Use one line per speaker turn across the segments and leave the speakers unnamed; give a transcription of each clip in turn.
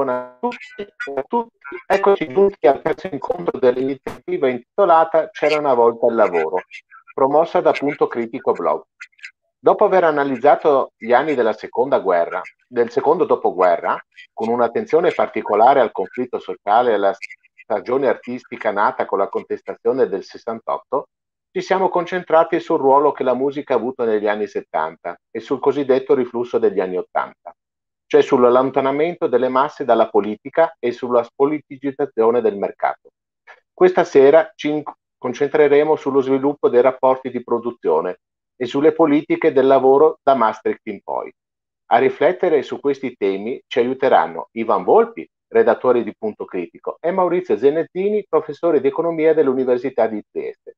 buonasera a tutti, buona a tutti. Eccoci giunti al terzo incontro dell'iniziativa intitolata C'era una volta il lavoro, promossa da Punto Critico Blog. Dopo aver analizzato gli anni della seconda guerra, del secondo dopoguerra, con un'attenzione particolare al conflitto sociale e alla stagione artistica nata con la contestazione del 68, ci siamo concentrati sul ruolo che la musica ha avuto negli anni 70 e sul cosiddetto riflusso degli anni 80 cioè sull'allontanamento delle masse dalla politica e sulla spoliticizzazione del mercato. Questa sera ci concentreremo sullo sviluppo dei rapporti di produzione e sulle politiche del lavoro da Maastricht in poi. A riflettere su questi temi ci aiuteranno Ivan Volpi, redattore di Punto Critico, e Maurizio Zenettini, professore di economia dell'Università di Trieste.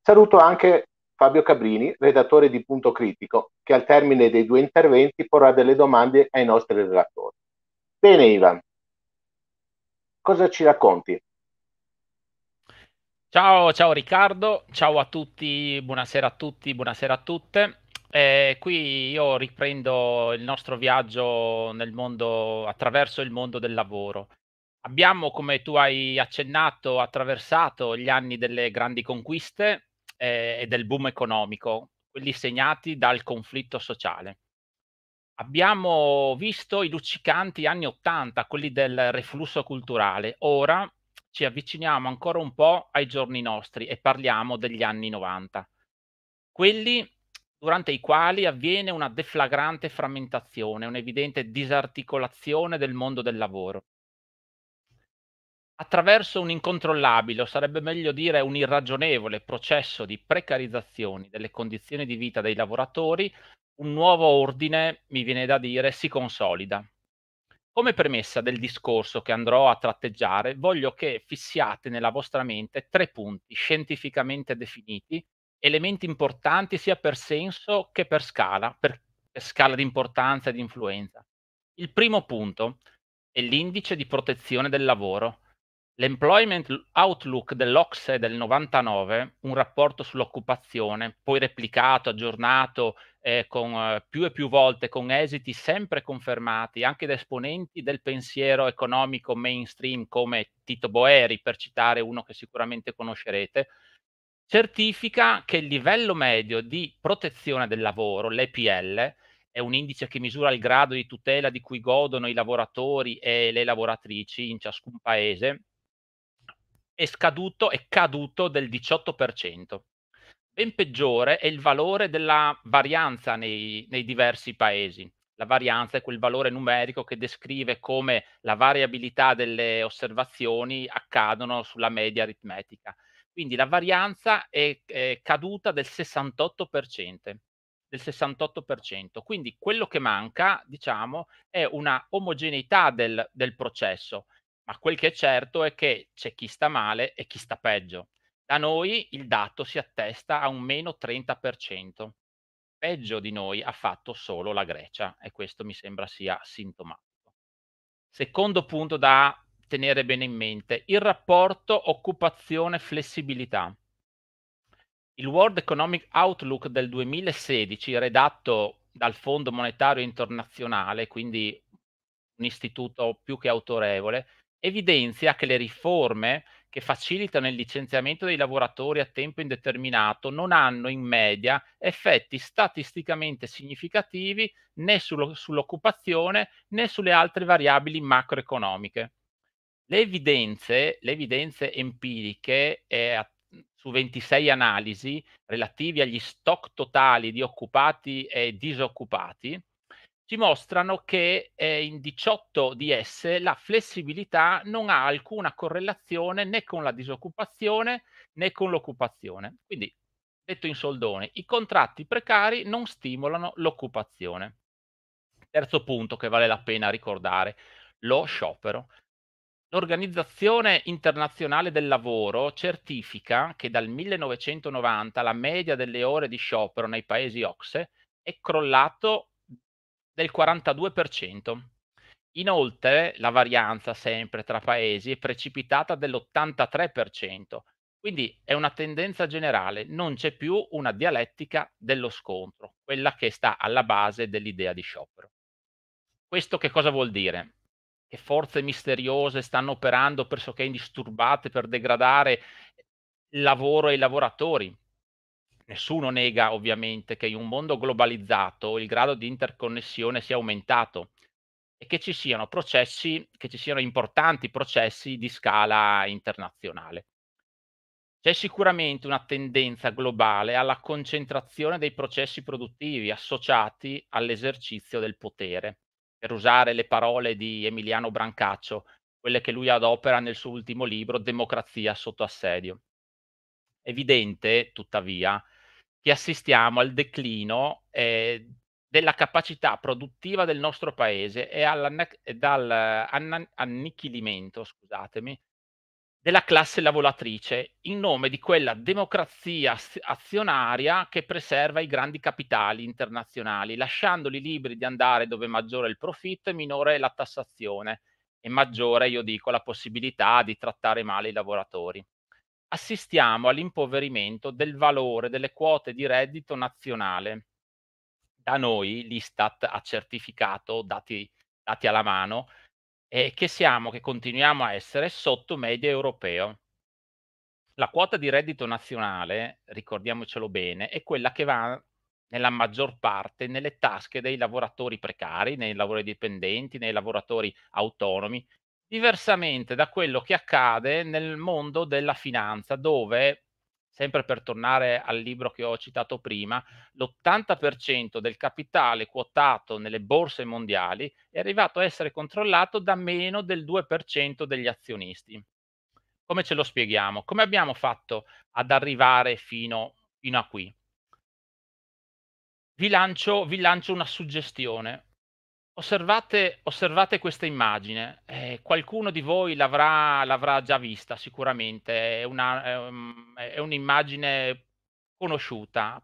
Saluto anche Fabio Cabrini, redattore di Punto Critico, che al termine dei due interventi porrà delle domande ai nostri relatori. Bene Ivan, cosa ci racconti?
Ciao, ciao Riccardo, ciao a tutti, buonasera a tutti, buonasera a tutte. Eh, qui io riprendo il nostro viaggio nel mondo, attraverso il mondo del lavoro. Abbiamo, come tu hai accennato, attraversato gli anni delle grandi conquiste, eh, e del boom economico, quelli segnati dal conflitto sociale. Abbiamo visto i luccicanti anni Ottanta, quelli del reflusso culturale. Ora ci avviciniamo ancora un po' ai giorni nostri e parliamo degli anni 90. Quelli durante i quali avviene una deflagrante frammentazione, un'evidente disarticolazione del mondo del lavoro attraverso un incontrollabile, o sarebbe meglio dire un irragionevole processo di precarizzazione delle condizioni di vita dei lavoratori, un nuovo ordine, mi viene da dire, si consolida. Come premessa del discorso che andrò a tratteggiare, voglio che fissiate nella vostra mente tre punti scientificamente definiti, elementi importanti sia per senso che per scala, per, scala di importanza e di influenza. Il primo punto è l'indice di protezione del lavoro, L'Employment Outlook dell'Ocse del 99, un rapporto sull'occupazione, poi replicato, aggiornato eh, con, eh, più e più volte, con esiti sempre confermati anche da esponenti del pensiero economico mainstream come Tito Boeri, per citare uno che sicuramente conoscerete, certifica che il livello medio di protezione del lavoro, l'EPL, è un indice che misura il grado di tutela di cui godono i lavoratori e le lavoratrici in ciascun paese, è scaduto, è caduto del 18%. Ben peggiore è il valore della varianza nei, nei diversi paesi. La varianza è quel valore numerico che descrive come la variabilità delle osservazioni accadono sulla media aritmetica. Quindi la varianza è, è caduta del 68%, del 68%. Quindi quello che manca, diciamo, è una omogeneità del, del processo ma quel che è certo è che c'è chi sta male e chi sta peggio. Da noi il dato si attesta a un meno 30%. Peggio di noi ha fatto solo la Grecia e questo mi sembra sia sintomatico. Secondo punto da tenere bene in mente, il rapporto occupazione-flessibilità. Il World Economic Outlook del 2016, redatto dal Fondo Monetario Internazionale, quindi un istituto più che autorevole, evidenzia che le riforme che facilitano il licenziamento dei lavoratori a tempo indeterminato non hanno in media effetti statisticamente significativi né sullo, sull'occupazione né sulle altre variabili macroeconomiche. Le evidenze, le evidenze empiriche eh, su 26 analisi relativi agli stock totali di occupati e disoccupati ci mostrano che eh, in 18 di esse la flessibilità non ha alcuna correlazione né con la disoccupazione né con l'occupazione. Quindi, detto in soldoni, i contratti precari non stimolano l'occupazione. Terzo punto che vale la pena ricordare, lo sciopero. L'Organizzazione internazionale del lavoro certifica che dal 1990 la media delle ore di sciopero nei paesi OXE è crollato del 42%. Inoltre la varianza sempre tra paesi è precipitata dell'83%, quindi è una tendenza generale, non c'è più una dialettica dello scontro, quella che sta alla base dell'idea di sciopero. Questo che cosa vuol dire? Che forze misteriose stanno operando pressoché indisturbate per degradare il lavoro e i lavoratori, nessuno nega ovviamente che in un mondo globalizzato il grado di interconnessione sia aumentato e che ci siano processi, che ci siano importanti processi di scala internazionale. C'è sicuramente una tendenza globale alla concentrazione dei processi produttivi associati all'esercizio del potere. Per usare le parole di Emiliano Brancaccio, quelle che lui adopera nel suo ultimo libro Democrazia sotto assedio. Evidente, tuttavia, che assistiamo al declino eh, della capacità produttiva del nostro paese e all'annichilimento, anna- scusatemi, della classe lavoratrice in nome di quella democrazia azionaria che preserva i grandi capitali internazionali, lasciandoli liberi di andare dove maggiore il profitto e minore la tassazione e maggiore, io dico, la possibilità di trattare male i lavoratori assistiamo all'impoverimento del valore delle quote di reddito nazionale. Da noi l'Istat ha certificato, dati, dati alla mano, eh, che siamo, che continuiamo a essere sotto media europeo. La quota di reddito nazionale, ricordiamocelo bene, è quella che va nella maggior parte nelle tasche dei lavoratori precari, nei lavoratori dipendenti, nei lavoratori autonomi diversamente da quello che accade nel mondo della finanza, dove, sempre per tornare al libro che ho citato prima, l'80% del capitale quotato nelle borse mondiali è arrivato a essere controllato da meno del 2% degli azionisti. Come ce lo spieghiamo? Come abbiamo fatto ad arrivare fino, fino a qui? Vi lancio, vi lancio una suggestione Osservate, osservate, questa immagine, eh, qualcuno di voi l'avrà, l'avrà, già vista sicuramente, è, una, è, un, è, un'immagine conosciuta,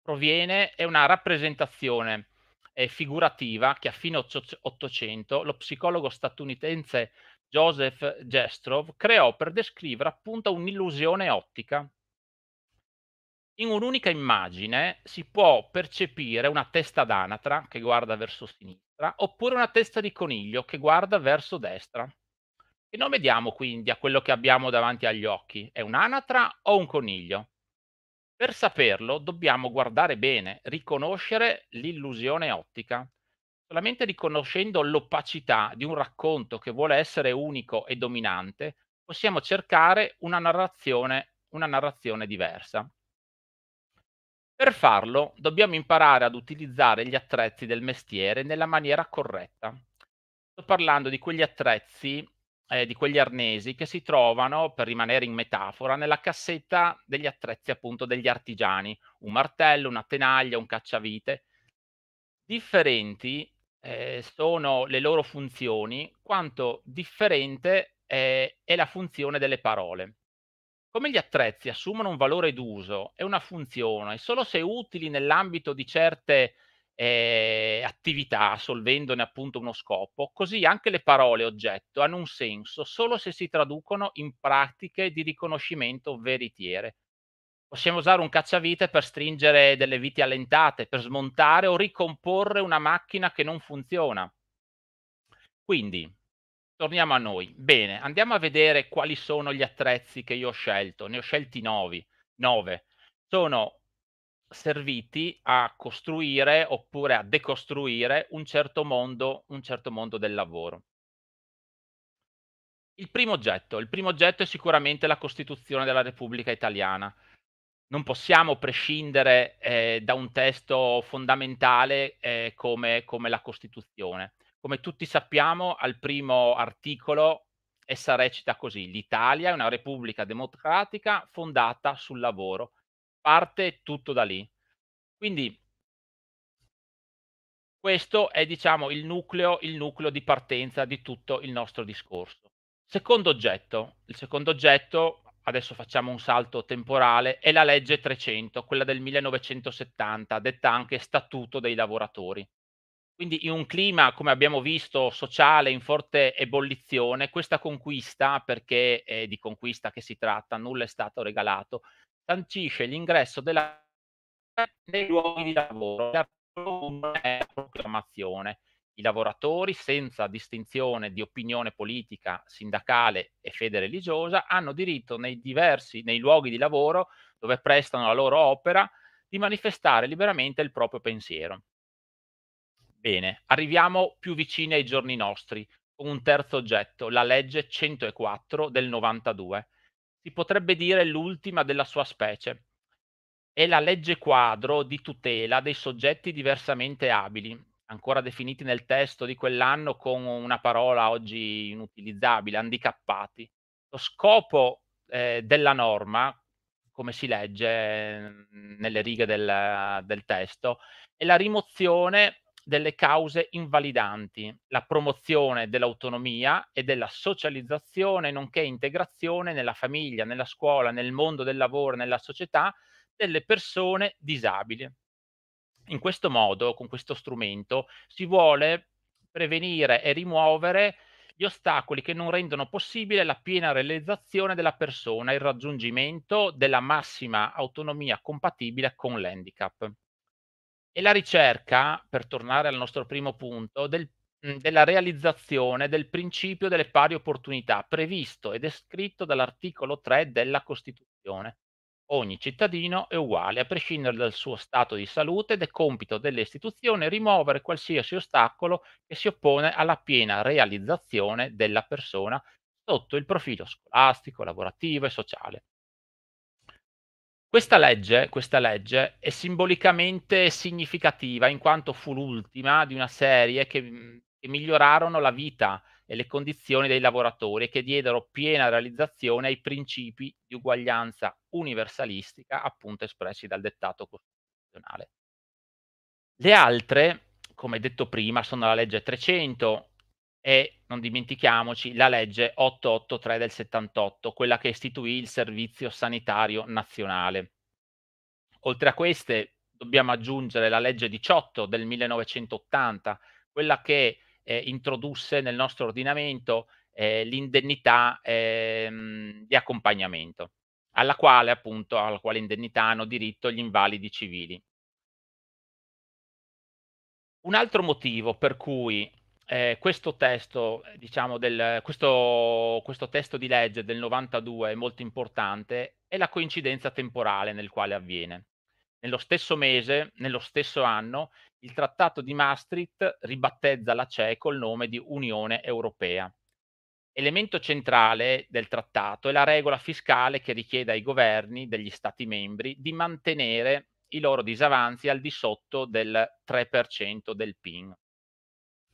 proviene, è una rappresentazione eh, figurativa che a fine Ottocento lo psicologo statunitense Joseph Gestrov creò per descrivere appunto un'illusione ottica in un'unica immagine si può percepire una testa d'anatra che guarda verso sinistra oppure una testa di coniglio che guarda verso destra. E noi vediamo quindi a quello che abbiamo davanti agli occhi, è un'anatra o un coniglio? Per saperlo dobbiamo guardare bene, riconoscere l'illusione ottica. Solamente riconoscendo l'opacità di un racconto che vuole essere unico e dominante, possiamo cercare una narrazione, una narrazione diversa. Per farlo dobbiamo imparare ad utilizzare gli attrezzi del mestiere nella maniera corretta. Sto parlando di quegli attrezzi, eh, di quegli arnesi che si trovano, per rimanere in metafora, nella cassetta degli attrezzi appunto degli artigiani, un martello, una tenaglia, un cacciavite. Differenti eh, sono le loro funzioni, quanto differente eh, è la funzione delle parole. Come gli attrezzi assumono un valore d'uso e una funzione e solo se utili nell'ambito di certe eh, attività, solvendone appunto uno scopo, così anche le parole oggetto hanno un senso solo se si traducono in pratiche di riconoscimento veritiere. Possiamo usare un cacciavite per stringere delle viti allentate, per smontare o ricomporre una macchina che non funziona. Quindi, torniamo a noi. Bene, andiamo a vedere quali sono gli attrezzi che io ho scelto. Ne ho scelti nove. nove. Sono serviti a costruire oppure a decostruire un certo mondo, un certo mondo del lavoro. Il primo oggetto, il primo oggetto è sicuramente la Costituzione della Repubblica Italiana. Non possiamo prescindere eh, da un testo fondamentale eh, come, come la Costituzione. Come tutti sappiamo, al primo articolo essa recita così, l'Italia è una repubblica democratica fondata sul lavoro. Parte tutto da lì. Quindi questo è diciamo, il, nucleo, il nucleo di partenza di tutto il nostro discorso. Secondo oggetto, il secondo oggetto, adesso facciamo un salto temporale, è la legge 300, quella del 1970, detta anche Statuto dei lavoratori. Quindi in un clima, come abbiamo visto, sociale in forte ebollizione, questa conquista, perché è di conquista che si tratta, nulla è stato regalato, sancisce l'ingresso della nei luoghi di lavoro. La è proclamazione. I lavoratori, senza distinzione di opinione politica, sindacale e fede religiosa, hanno diritto nei diversi, nei luoghi di lavoro dove prestano la loro opera, di manifestare liberamente il proprio pensiero. Bene, arriviamo più vicini ai giorni nostri, con un terzo oggetto, la legge 104 del 92. Si potrebbe dire l'ultima della sua specie. È la legge quadro di tutela dei soggetti diversamente abili, ancora definiti nel testo di quell'anno con una parola oggi inutilizzabile, handicappati. Lo scopo eh, della norma, come si legge mm, nelle righe del, del testo, è la rimozione delle cause invalidanti, la promozione dell'autonomia e della socializzazione, nonché integrazione nella famiglia, nella scuola, nel mondo del lavoro, nella società delle persone disabili. In questo modo, con questo strumento, si vuole prevenire e rimuovere gli ostacoli che non rendono possibile la piena realizzazione della persona, il raggiungimento della massima autonomia compatibile con l'handicap e la ricerca, per tornare al nostro primo punto, del, mhmm, della realizzazione del principio delle pari opportunità previsto e descritto dall'articolo 3 della Costituzione. Ogni cittadino è uguale, a prescindere dal suo stato di salute ed è compito delle istituzioni rimuovere qualsiasi ostacolo che si oppone alla piena realizzazione della persona sotto il profilo scolastico, lavorativo e sociale. Questa legge, questa legge, è simbolicamente significativa in quanto fu l'ultima di una serie che, mm, che, migliorarono la vita e le condizioni dei lavoratori e che diedero piena realizzazione ai principi di uguaglianza universalistica appunto espressi dal dettato costituzionale. Le altre, come detto prima, sono la legge 300, e non dimentichiamoci la legge 883 del 78, quella che istituì il Servizio Sanitario Nazionale. Oltre a queste dobbiamo aggiungere la legge 18 del 1980, quella che eh, introdusse nel nostro ordinamento eh, l'indennità eh, di accompagnamento, alla quale appunto alla quale indennità hanno diritto gli invalidi civili. Un altro motivo per cui eh, questo testo, diciamo, del, questo, questo testo di legge del 92 è molto importante è la coincidenza temporale nel quale avviene. Nello stesso mese, nello stesso anno, il Trattato di Maastricht ribattezza la CE col nome di Unione Europea. Elemento centrale del trattato è la regola fiscale che richiede ai governi degli Stati membri di mantenere i loro disavanzi al di sotto del 3% del PIN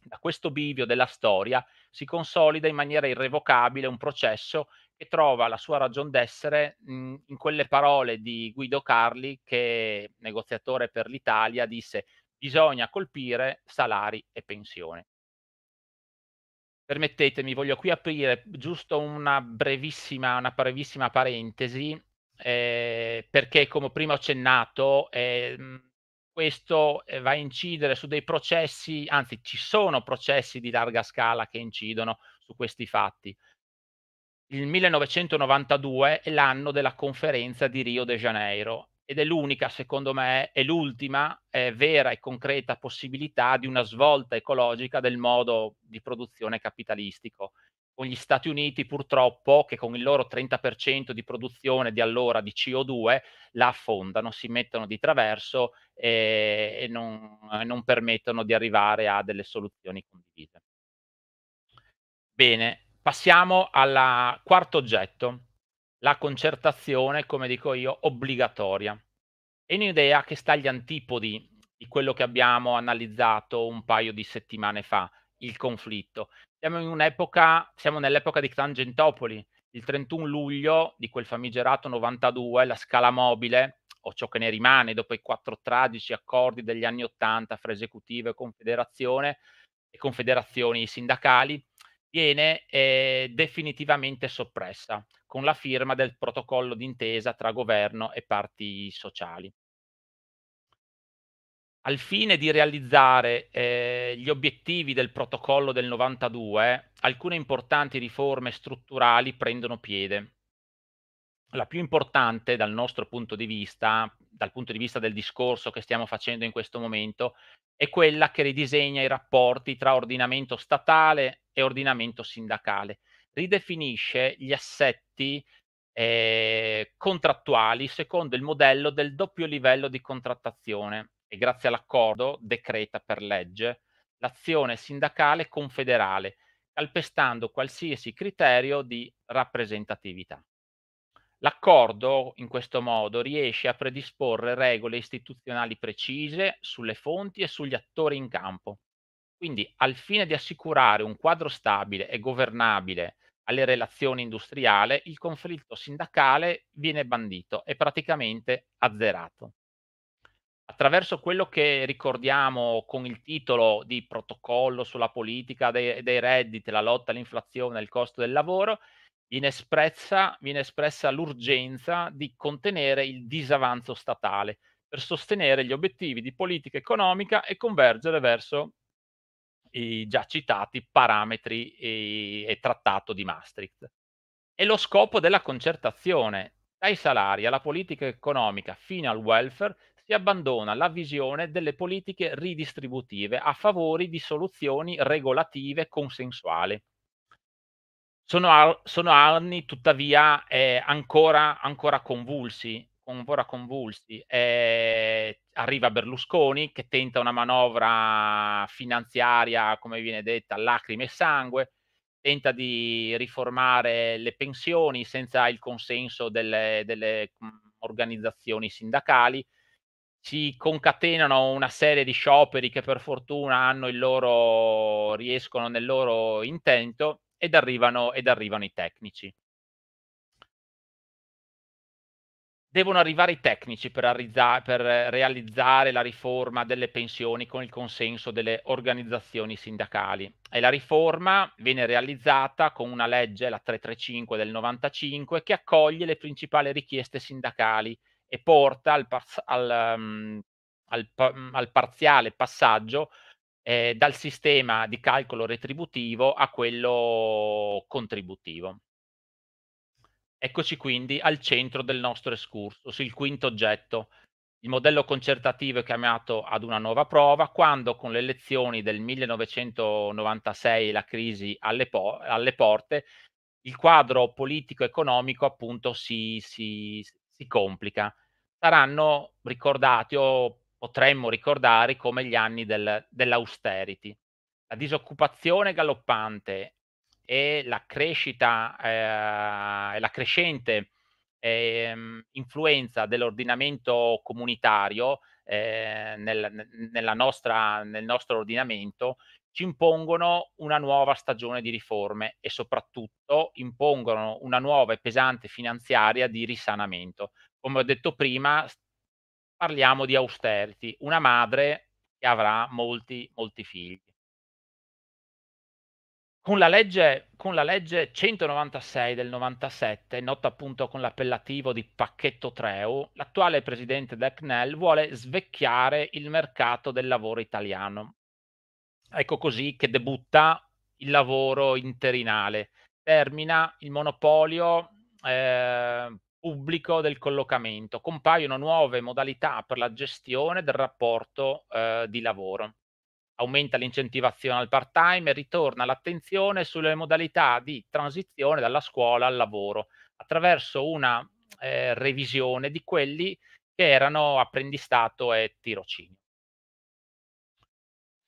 da questo bivio della storia si consolida in maniera irrevocabile un processo che trova la sua ragion d'essere mh, mhmm, in quelle parole di Guido Carli che, negoziatore per l'Italia, disse bisogna colpire salari e pensioni. Permettetemi, voglio qui aprire giusto una brevissima, una brevissima parentesi, eh, perché come prima ho accennato, eh, questo eh, va a incidere su dei processi, anzi ci sono processi di larga scala che incidono su questi fatti. Il 1992 è l'anno della conferenza di Rio de Janeiro ed è l'unica, secondo me, e l'ultima eh, vera e concreta possibilità di una svolta ecologica del modo di produzione capitalistico con gli Stati Uniti purtroppo che con il loro 30% di produzione di allora di CO2 la affondano, si mettono di traverso e, eh, e non, eh, non, permettono di arrivare a delle soluzioni condivise. Bene, passiamo al quarto oggetto, la concertazione, come dico io, obbligatoria. È un'idea che sta agli antipodi di quello che abbiamo analizzato un paio di settimane fa, il conflitto siamo in un'epoca, siamo nell'epoca di Tangentopoli. Il 31 luglio di quel famigerato 92, la scala mobile, o ciò che ne rimane dopo i quattro tragici accordi degli anni 80 fra esecutivo e confederazione e confederazioni sindacali, viene eh, definitivamente soppressa con la firma del protocollo d'intesa tra governo e parti sociali al fine di realizzare eh, gli obiettivi del protocollo del 92, alcune importanti riforme strutturali prendono piede. La più importante dal nostro punto di vista, dal punto di vista del discorso che stiamo facendo in questo momento, è quella che ridisegna i rapporti tra ordinamento statale e ordinamento sindacale, ridefinisce gli assetti eh, contrattuali secondo il modello del doppio livello di contrattazione e grazie all'accordo decreta per legge l'azione sindacale confederale, calpestando qualsiasi criterio di rappresentatività. L'accordo in questo modo riesce a predisporre regole istituzionali precise sulle fonti e sugli attori in campo. Quindi, al fine di assicurare un quadro stabile e governabile alle relazioni industriali, il conflitto sindacale viene bandito e praticamente azzerato attraverso quello che ricordiamo con il titolo di protocollo sulla politica dei, dei redditi, la lotta all'inflazione, il costo del lavoro, viene espressa, viene espressa l'urgenza di contenere il disavanzo statale per sostenere gli obiettivi di politica economica e convergere verso i già citati parametri e, e trattato di Maastricht. E lo scopo della concertazione, dai salari alla politica economica fino al welfare, si abbandona la visione delle politiche ridistributive a favore di soluzioni regolative consensuali. Sono, sono anni tuttavia eh, ancora, ancora, convulsi, ancora convulsi. Eh, arriva Berlusconi che tenta una manovra finanziaria, come viene detta, lacrime e sangue, tenta di riformare le pensioni senza il consenso delle, delle mm, organizzazioni sindacali, si concatenano una serie di scioperi che per fortuna hanno il loro, riescono nel loro intento ed arrivano, ed arrivano i tecnici. Devono arrivare i tecnici per, arrizza- per realizzare la riforma delle pensioni con il consenso delle organizzazioni sindacali. E la riforma viene realizzata con una legge, la 335 del 95, che accoglie le principali richieste sindacali e porta al, par- al, um, al, pa- mhmm, al parziale passaggio eh, dal sistema di calcolo retributivo a quello contributivo. Eccoci quindi al centro del nostro escursus, il quinto oggetto. Il modello concertativo è chiamato ad una nuova prova quando con le elezioni del 1996 e la crisi alle, po- alle, porte, il quadro politico-economico appunto si, si, si complica saranno ricordati o potremmo ricordare come gli anni del, dell'austerity. La disoccupazione galoppante e la crescita eh, la crescente eh, influenza dell'ordinamento comunitario eh, nel, nostra, nel nostro ordinamento ci impongono una nuova stagione di riforme e soprattutto impongono una nuova e pesante finanziaria di risanamento come ho detto prima, parliamo di austerity, una madre che avrà molti, molti figli. Con la, legge, con la legge 196 del 97, nota appunto con l'appellativo di pacchetto Treu, l'attuale presidente del CNEL vuole svecchiare il mercato del lavoro italiano. Ecco così che debutta il lavoro interinale, termina il monopolio eh, pubblico del collocamento. Compaiono nuove modalità per la gestione del rapporto eh, di lavoro. Aumenta l'incentivazione al part-time e ritorna l'attenzione sulle modalità di transizione dalla scuola al lavoro attraverso una eh, revisione di quelli che erano apprendistato e tirocinio.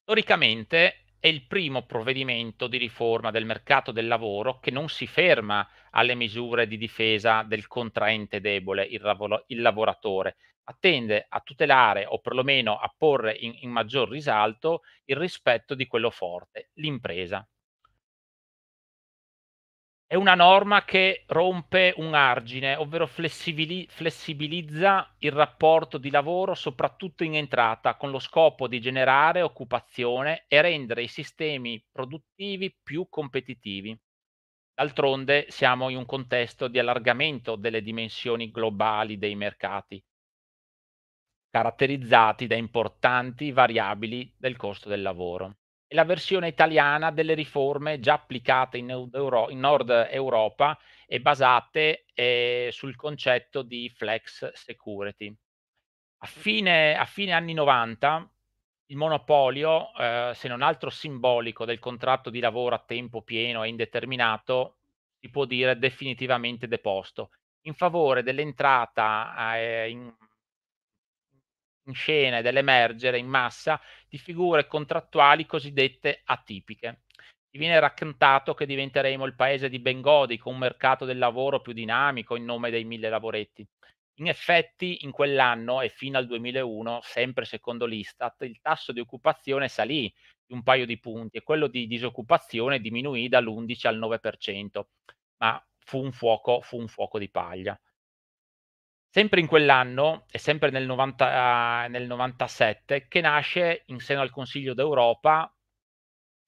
Storicamente è il primo provvedimento di riforma del mercato del lavoro che non si ferma alle misure di difesa del contraente debole, il, lavoro, il lavoratore, attende a tutelare o perlomeno a porre in, in maggior risalto il rispetto di quello forte, l'impresa è una norma che rompe un argine, ovvero flessibili- flessibilizza il rapporto di lavoro soprattutto in entrata, con lo scopo di generare occupazione e rendere i sistemi produttivi più competitivi. D'altronde siamo in un contesto di allargamento delle dimensioni globali dei mercati, caratterizzati da importanti variabili del costo del lavoro è la versione italiana delle riforme già applicate in, Euro- in Nord Europa e basate eh, sul concetto di flex security. A fine, a fine anni 90 il monopolio, eh, se non altro simbolico, del contratto di lavoro a tempo pieno e indeterminato, si può dire definitivamente deposto, in favore dell'entrata eh, in in scena ed emergere in massa di figure contrattuali cosiddette atipiche. Ci viene raccontato che diventeremo il paese di Bengodi con un mercato del lavoro più dinamico in nome dei mille lavoretti. In effetti, in quell'anno e fino al 2001, sempre secondo l'Istat, il tasso di occupazione salì di un paio di punti e quello di disoccupazione diminuì dall'11 al 9%, ma fu un fuoco, fu un fuoco di paglia. Sempre in quell'anno, e sempre nel, 90, nel 97, che nasce in seno al Consiglio d'Europa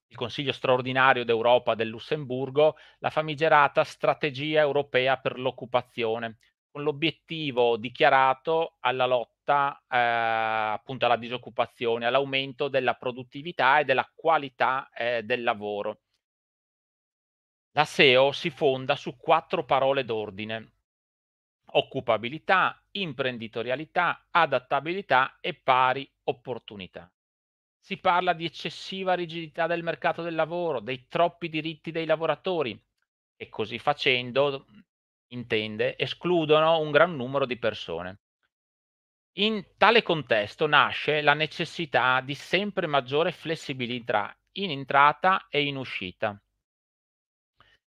il Consiglio straordinario d'Europa del Lussemburgo, la famigerata strategia europea per l'occupazione, con l'obiettivo dichiarato alla lotta eh, appunto alla disoccupazione, all'aumento della produttività e della qualità eh, del lavoro. La SEO si fonda su quattro parole d'ordine occupabilità, imprenditorialità, adattabilità e pari opportunità. Si parla di eccessiva rigidità del mercato del lavoro, dei troppi diritti dei lavoratori e così facendo, intende, escludono un gran numero di persone. In tale contesto nasce la necessità di sempre maggiore flessibilità in entrata e in uscita,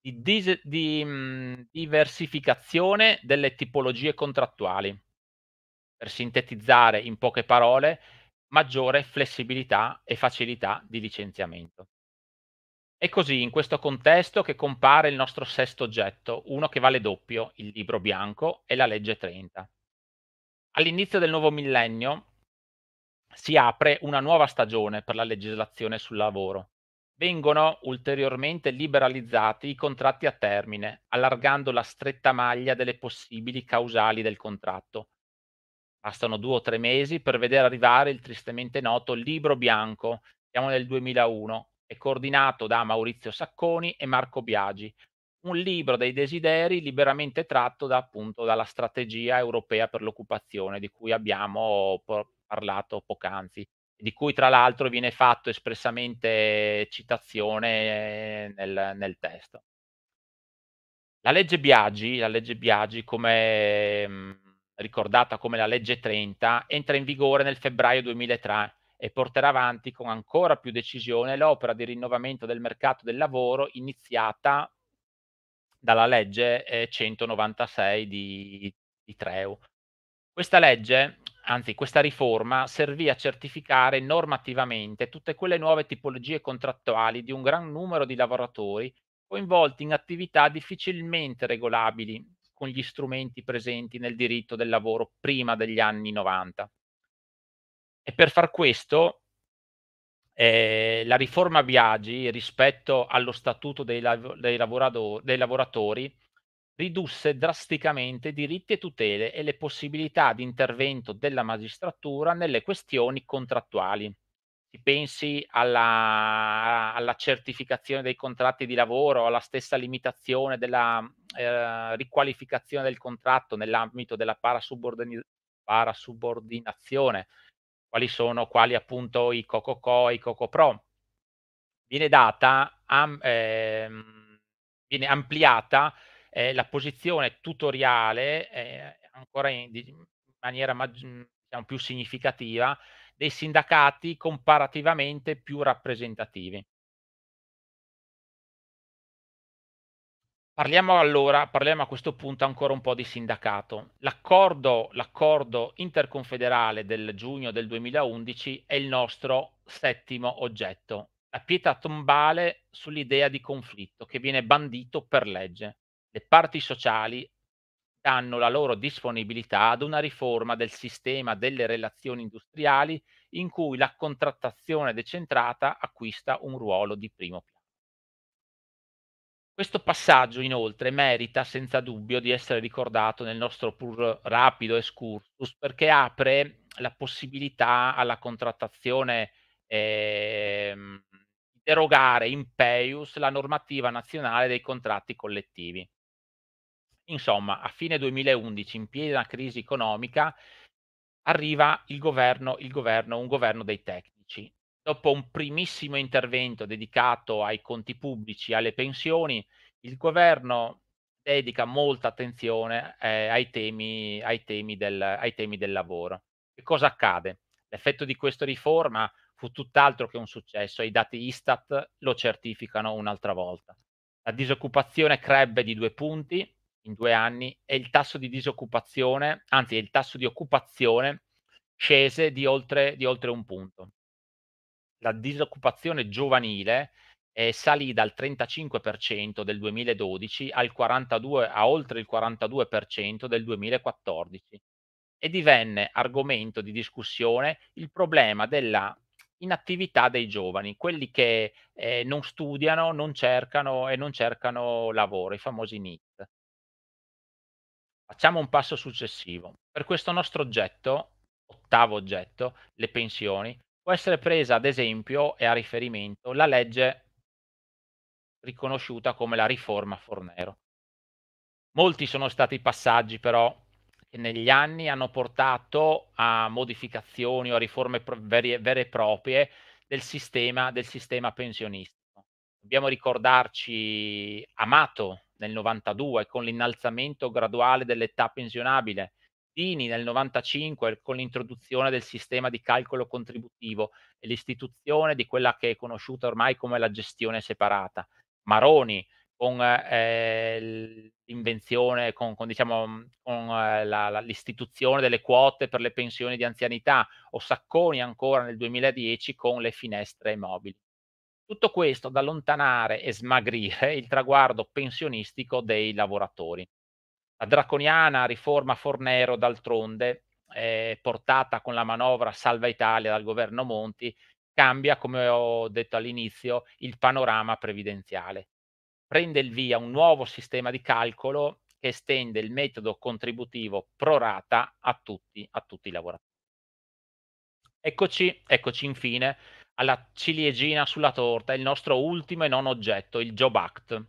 di, dis- di mh, mhmm, diversificazione delle tipologie contrattuali. Per sintetizzare in poche parole, maggiore flessibilità e facilità di licenziamento. È così in questo contesto che compare il nostro sesto oggetto, uno che vale doppio, il libro bianco e la legge 30. All'inizio del nuovo millennio si apre una nuova stagione per la legislazione sul lavoro, Vengono ulteriormente liberalizzati i contratti a termine, allargando la stretta maglia delle possibili causali del contratto. Bastano due o tre mesi per vedere arrivare il tristemente noto Libro Bianco, siamo nel 2001, e coordinato da Maurizio Sacconi e Marco Biagi, un libro dei desideri liberamente tratto da, appunto dalla strategia europea per l'occupazione di cui abbiamo parlato poc'anzi di cui tra l'altro viene fatto espressamente citazione eh, nel, nel testo. La legge Biagi, la legge Biagi come mm, ricordata come la legge 30, entra in vigore nel febbraio 2003 e porterà avanti con ancora più decisione l'opera di rinnovamento del mercato del lavoro iniziata dalla legge 196 eh, di, di Treu. Questa legge anzi questa riforma servì a certificare normativamente tutte quelle nuove tipologie contrattuali di un gran numero di lavoratori coinvolti in attività difficilmente regolabili con gli strumenti presenti nel diritto del lavoro prima degli anni 90. E per far questo eh, la riforma Biagi rispetto allo statuto dei, lav- dei, lavorado- dei lavoratori ridusse drasticamente diritti e tutele e le possibilità di intervento della magistratura nelle questioni contrattuali. Si pensi alla, alla certificazione dei contratti di lavoro, alla stessa limitazione della eh, riqualificazione del contratto nell'ambito della parasubordin- parasubordinazione, quali sono quali appunto i COCOCO e i COCOPRO. Viene data, am, eh, viene ampliata eh, la posizione tutoriale eh, ancora in, in maniera mm, diciamo, più significativa dei sindacati comparativamente più rappresentativi. Parliamo allora, parliamo a questo punto ancora un po' di sindacato. L'accordo, l'accordo, interconfederale del giugno del 2011 è il nostro settimo oggetto, la pietra tombale sull'idea di conflitto che viene bandito per legge le parti sociali danno la loro disponibilità ad una riforma del sistema delle relazioni industriali in cui la contrattazione decentrata acquista un ruolo di primo piano. Questo passaggio inoltre merita senza dubbio di essere ricordato nel nostro pur rapido escursus perché apre la possibilità alla contrattazione eh, derogare in peius la normativa nazionale dei contratti collettivi. Insomma, a fine 2011, in piena crisi economica, arriva il governo, il governo, un governo dei tecnici. Dopo un primissimo intervento dedicato ai conti pubblici, alle pensioni, il governo dedica molta attenzione eh, ai, temi, ai, temi del, ai temi del lavoro. Che cosa accade? L'effetto di questa riforma fu tutt'altro che un successo i dati Istat lo certificano un'altra volta. La disoccupazione crebbe di due punti, in due anni e il tasso di disoccupazione, anzi il tasso di occupazione scese di oltre, di oltre un punto. La disoccupazione giovanile eh, salì dal 35% del 2012 al 42, a oltre il 42% del 2014 e divenne argomento di discussione il problema della inattività dei giovani, quelli che eh, non studiano, non cercano e non cercano lavoro, i famosi NEET. Facciamo un passo successivo. Per questo nostro oggetto, ottavo oggetto, le pensioni, può essere presa ad esempio e a riferimento la legge riconosciuta come la riforma Fornero. Molti sono stati i passaggi però che negli anni hanno portato a modificazioni o a riforme vere, vere e proprie del sistema, del sistema pensionistico. Dobbiamo ricordarci Amato nel 92 con l'innalzamento graduale dell'età pensionabile, Dini nel 95 con l'introduzione del sistema di calcolo contributivo e l'istituzione di quella che è conosciuta ormai come la gestione separata, Maroni con eh, l'invenzione, con, con, diciamo, con eh, la, la, l'istituzione delle quote per le pensioni di anzianità o Sacconi ancora nel 2010 con le finestre mobili. Tutto questo ad allontanare e smagrire il traguardo pensionistico dei lavoratori. La draconiana riforma Fornero, d'altronde, eh, portata con la manovra Salva Italia dal governo Monti, cambia, come ho detto all'inizio, il panorama previdenziale. Prende il via un nuovo sistema di calcolo che estende il metodo contributivo prorata a tutti, a tutti i lavoratori. Eccoci, eccoci infine alla ciliegina sulla torta, il nostro ultimo e non oggetto, il Job Act.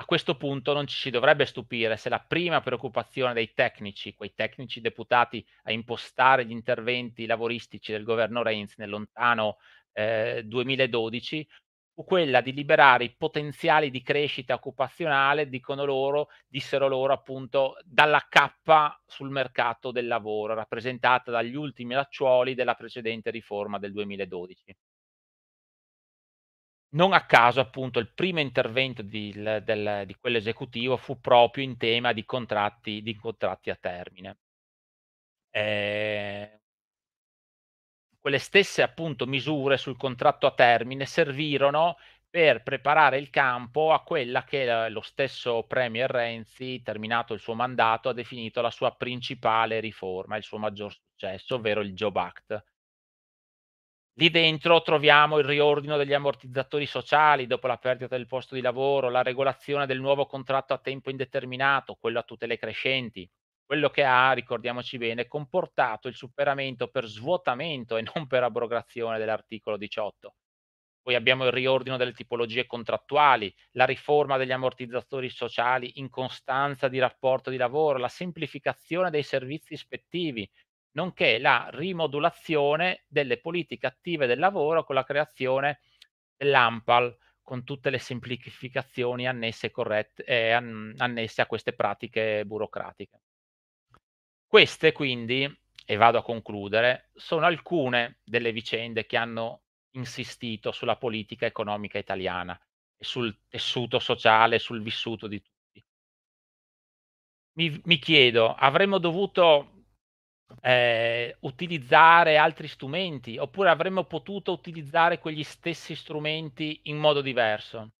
A questo punto non ci si dovrebbe stupire se la prima preoccupazione dei tecnici, quei tecnici deputati a impostare gli interventi lavoristici del governo Renzi nel lontano eh, 2012, fu quella di liberare i potenziali di crescita occupazionale, dicono loro, dissero loro appunto, dalla cappa sul mercato del lavoro, rappresentata dagli ultimi lacciuoli della precedente riforma del 2012 non a caso, appunto, il primo intervento di, del, di quell'esecutivo fu proprio in tema di contratti, di contratti a termine. Eh, quelle stesse appunto misure sul contratto a termine servirono per preparare il campo a quella che lo stesso Premier Renzi, terminato il suo mandato, ha definito la sua principale riforma, il suo maggior successo, ovvero il Job Act, Lì dentro troviamo il riordino degli ammortizzatori sociali dopo la perdita del posto di lavoro, la regolazione del nuovo contratto a tempo indeterminato, quello a tutele crescenti, quello che ha, ricordiamoci bene, comportato il superamento per svuotamento e non per abrogazione dell'articolo 18. Poi abbiamo il riordino delle tipologie contrattuali, la riforma degli ammortizzatori sociali in costanza di rapporto di lavoro, la semplificazione dei servizi ispettivi, nonché la rimodulazione delle politiche attive del lavoro con la creazione dell'AMPAL, con tutte le semplificazioni annesse, corrette, eh, annesse a queste pratiche burocratiche. Queste quindi, e vado a concludere, sono alcune delle vicende che hanno insistito sulla politica economica italiana e sul tessuto sociale, sul vissuto di tutti. Mi, mi chiedo, avremmo dovuto eh, utilizzare altri strumenti, oppure avremmo potuto utilizzare quegli stessi strumenti in modo diverso?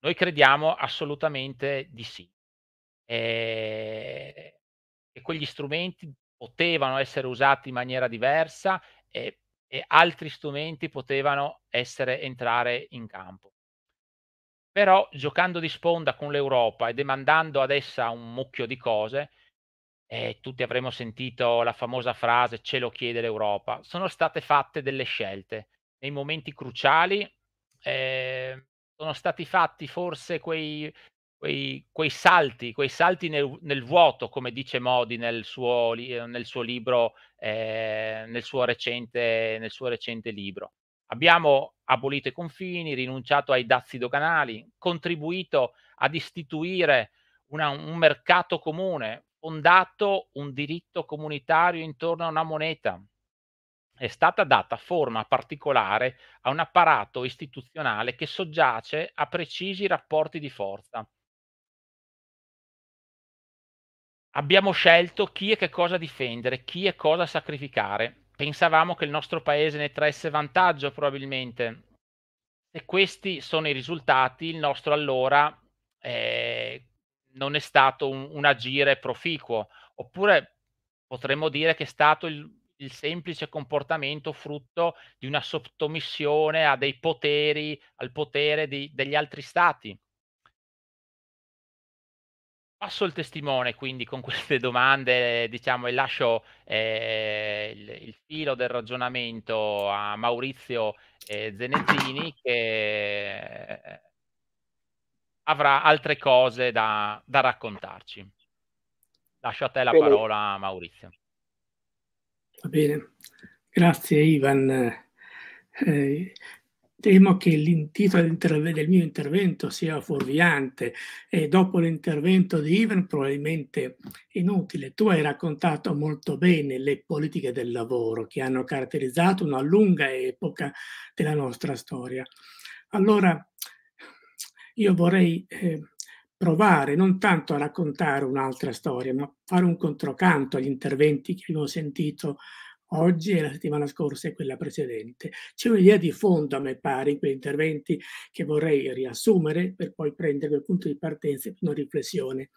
Noi crediamo assolutamente di sì. E, eh, e quegli strumenti potevano essere usati in maniera diversa e, e altri strumenti potevano essere, entrare in campo. Però giocando di sponda con l'Europa e demandando ad essa un mucchio di cose, eh, tutti avremo sentito la famosa frase ce lo chiede l'Europa, sono state fatte delle scelte. Nei momenti cruciali eh, sono stati fatti forse quei, quei, quei salti, quei salti nel, nel, vuoto, come dice Modi nel suo, eh, nel suo libro, eh, nel, suo recente, nel suo recente libro. Abbiamo abolito i confini, rinunciato ai dazi doganali, contribuito ad istituire una, un mercato comune, fondato un diritto comunitario intorno a una moneta. È stata data forma particolare a un apparato istituzionale che soggiace a precisi rapporti di forza. Abbiamo scelto chi e che cosa difendere, chi e cosa sacrificare. Pensavamo che il nostro paese ne traesse vantaggio probabilmente. Se questi sono i risultati, il nostro allora eh, non è stato un, un agire proficuo, oppure potremmo dire che è stato il, il semplice comportamento frutto di una sottomissione a dei poteri, al potere di, degli altri stati. Passo il testimone quindi con queste domande, diciamo, e lascio eh, il, il, filo del ragionamento a Maurizio eh, Zenezzini che avrà altre cose da, da raccontarci. Lascio a te la bene. parola, Maurizio.
Va bene, grazie Ivan. Eh, temo che l'intitolo del mio intervento sia fuorviante e dopo l'intervento di Ivan probabilmente inutile. Tu hai raccontato molto bene le politiche del lavoro che hanno caratterizzato una lunga epoca della nostra storia. Allora, io vorrei eh, provare non tanto a raccontare un'altra storia, ma fare un controcanto agli interventi che abbiamo sentito oggi e la settimana scorsa e quella precedente. C'è un'idea di fondo, a me pare, in quegli interventi che vorrei riassumere per poi prendere quel punto di partenza per una riflessione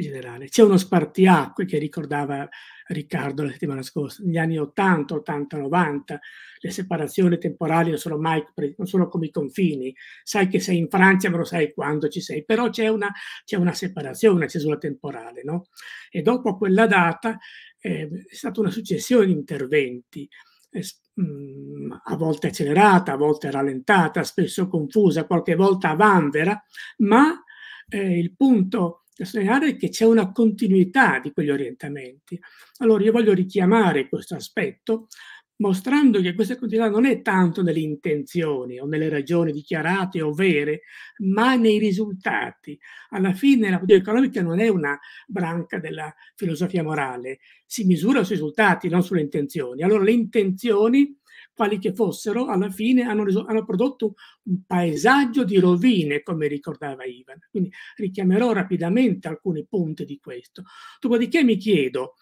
generale. C'è uno spartiacque che ricordava Riccardo la settimana scorsa, negli anni 80, 80, 90, le separazioni temporali non sono mai non sono come i confini, sai che sei in Francia ma lo sai quando ci sei, però c'è una, c'è una separazione, una cesura temporale, no? E dopo quella data eh, è stata una successione di interventi, eh, mm, a volte accelerata, a volte rallentata, spesso confusa, qualche volta a vanvera, ma eh, il punto da sottolineare che c'è una continuità di quegli orientamenti. Allora io voglio richiamare questo aspetto mostrando che questa continuità non è tanto nelle intenzioni o nelle ragioni dichiarate o vere, ma nei risultati. Alla fine la politica economica non è una branca della filosofia morale, si misura sui risultati, non sulle intenzioni. Allora le intenzioni quali che fossero, alla fine hanno, hanno prodotto un paesaggio di rovine, come ricordava Ivan. Quindi richiamerò rapidamente alcuni punti di questo. Dopodiché mi chiedo,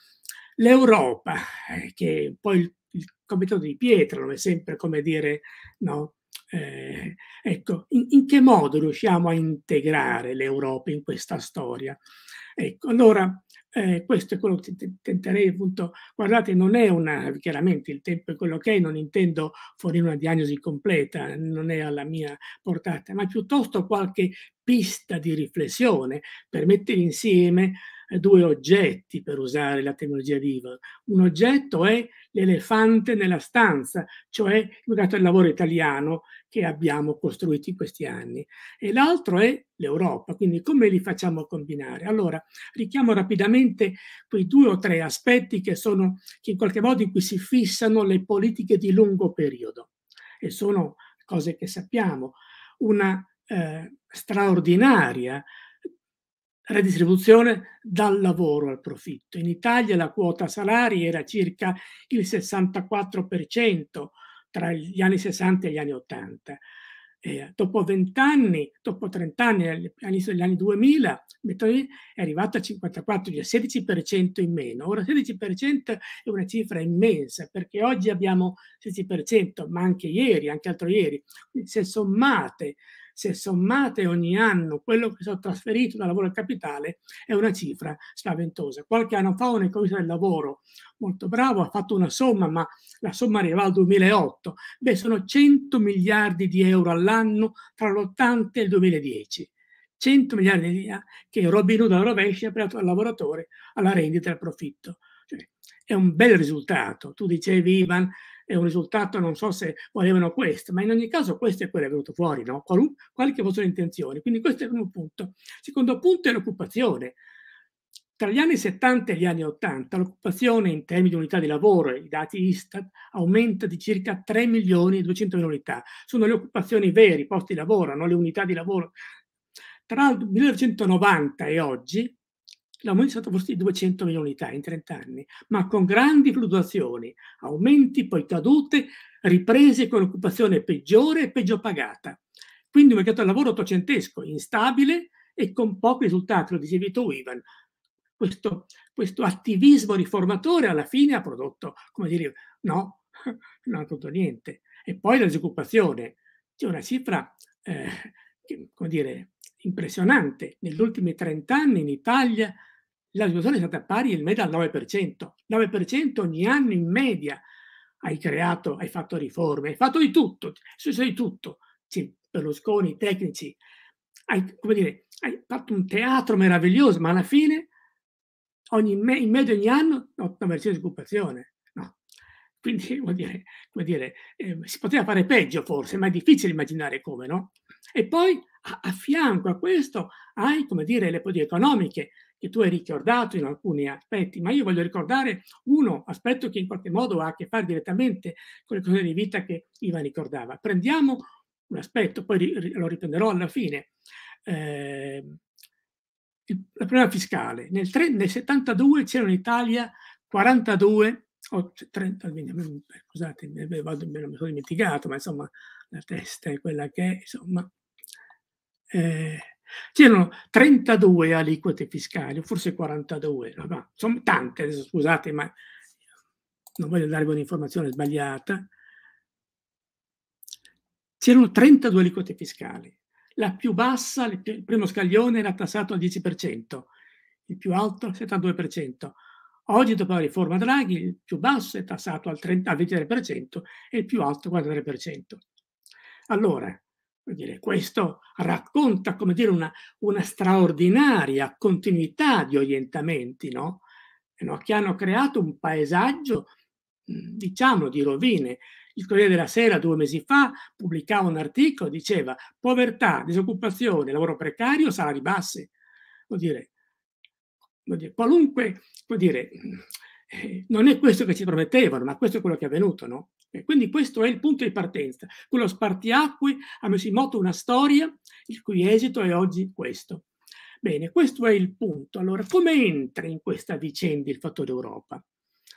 l'Europa, eh, che è poi il, il comitato di pietra, non è sempre come dire, no? Eh, ecco, in, in, che modo riusciamo a integrare l'Europa in questa storia? Ecco, allora eh, questo è quello che tenterei appunto, guardate non è una, chiaramente il tempo è quello che è, non intendo fornire una diagnosi completa, non è alla mia portata, ma piuttosto qualche pista di riflessione per mettere insieme due oggetti, per usare la terminologia di Ivan. Un oggetto è l'elefante nella stanza, cioè il mercato del lavoro italiano che abbiamo costruito in questi anni, e l'altro è l'Europa, quindi come li facciamo combinare? Allora, richiamo rapidamente quei due o tre aspetti che sono, che in qualche modo in cui si fissano le politiche di lungo periodo, e sono cose che sappiamo. Una eh, straordinaria redistribuzione dal lavoro al profitto. In Italia la quota salari era circa il 64% tra gli anni 60 e gli anni 80. Eh, dopo 20 anni, dopo 30 anni, all'inizio degli anni 2000, è arrivata al 54, cioè 16% in meno. Ora 16% è una cifra immensa perché oggi abbiamo 16%, ma anche ieri, anche altro ieri. Se sommate se sommate ogni anno quello che sono trasferito da lavoro al capitale, è una cifra spaventosa. Qualche anno fa un economista del lavoro molto bravo ha fatto una somma, ma la somma arrivava al 2008. Beh, sono 100 miliardi di euro all'anno tra l'80 e il 2010. 100 miliardi di euro che Robin Hood alla rovescia ha dato al lavoratore alla rendita e al profitto. Cioè, è un bel risultato. Tu dicevi, Ivan, è un risultato, non so se volevano questo, ma in ogni caso questo è quello che è venuto fuori, no? Qualun, quali che fossero le intenzioni. Quindi questo è il primo punto. Secondo punto è l'occupazione. Tra gli anni 70 e gli anni 80 l'occupazione in termini di unità di lavoro, i dati Istat, aumenta di circa 3 milioni e 200 mila unità. Sono le occupazioni vere, i posti di lavoro, non le unità di lavoro. Tra il 1990 e oggi l'aumento è stato forse di 200 milioni di unità in 30 anni, ma con grandi fluttuazioni, aumenti, poi cadute, riprese con l'occupazione peggiore e peggio pagata. Quindi un mercato del lavoro ottocentesco, instabile e con pochi risultati, lo dicevi tu Ivan. Questo, questo attivismo riformatore alla fine ha prodotto, come dire, no, non ha prodotto niente. E poi la disoccupazione, c'è una cifra, eh, che, come dire, impressionante. Negli ultimi 30 anni in Italia la situazione è stata pari in media al 9%. 9% ogni anno in media hai creato, hai fatto riforme, hai fatto di tutto, è successo di tutto. Berlusconi, i tecnici, hai, come dire, hai fatto un teatro meraviglioso, ma alla fine ogni me, in media ogni anno no, una versione di disoccupazione. No. Quindi vuol dire, come dire eh, si poteva fare peggio forse, ma è difficile immaginare come, no? E poi a, fianco a questo hai, come dire, le politiche economiche che tu hai ricordato in alcuni aspetti, ma io voglio ricordare uno aspetto che in qualche modo ha a che fare direttamente con le cose di vita che Ivan ricordava. Prendiamo un aspetto, poi lo riprenderò alla fine. Eh, la prima fiscale. Nel, 3, nel 72 c'era in Italia 42 o 30, scusate, eh, me, me, me lo sono dimenticato, ma insomma la testa è quella che è, insomma, eh, c'erano 32 aliquote fiscali, forse 42, ma sono tante, adesso scusate, ma non voglio darvi un'informazione sbagliata. C'erano 32 aliquote fiscali. La più bassa, il primo scaglione, era tassato al 10%, il più alto al 72%. Oggi, dopo la riforma Draghi, il più basso è tassato al, 30, al 23% e il più alto al 43%. Allora, dire, questo racconta come dire, una, una straordinaria continuità di orientamenti no? Eh, no? che hanno creato un paesaggio mm, diciamo di rovine. Il Corriere della Sera due mesi fa pubblicava un articolo, diceva povertà, disoccupazione, lavoro precario, salari bassi. Vuol dire, vuol dire qualunque, vuol dire, mm, eh, non è questo che ci promettevano, ma questo è quello che è avvenuto, no? Eh, quindi questo è il punto di partenza. Quello spartiacque ha messo in moto una storia il cui esito è oggi questo. Bene, questo è il punto. Allora, come entra in questa vicenda il fattore Europa?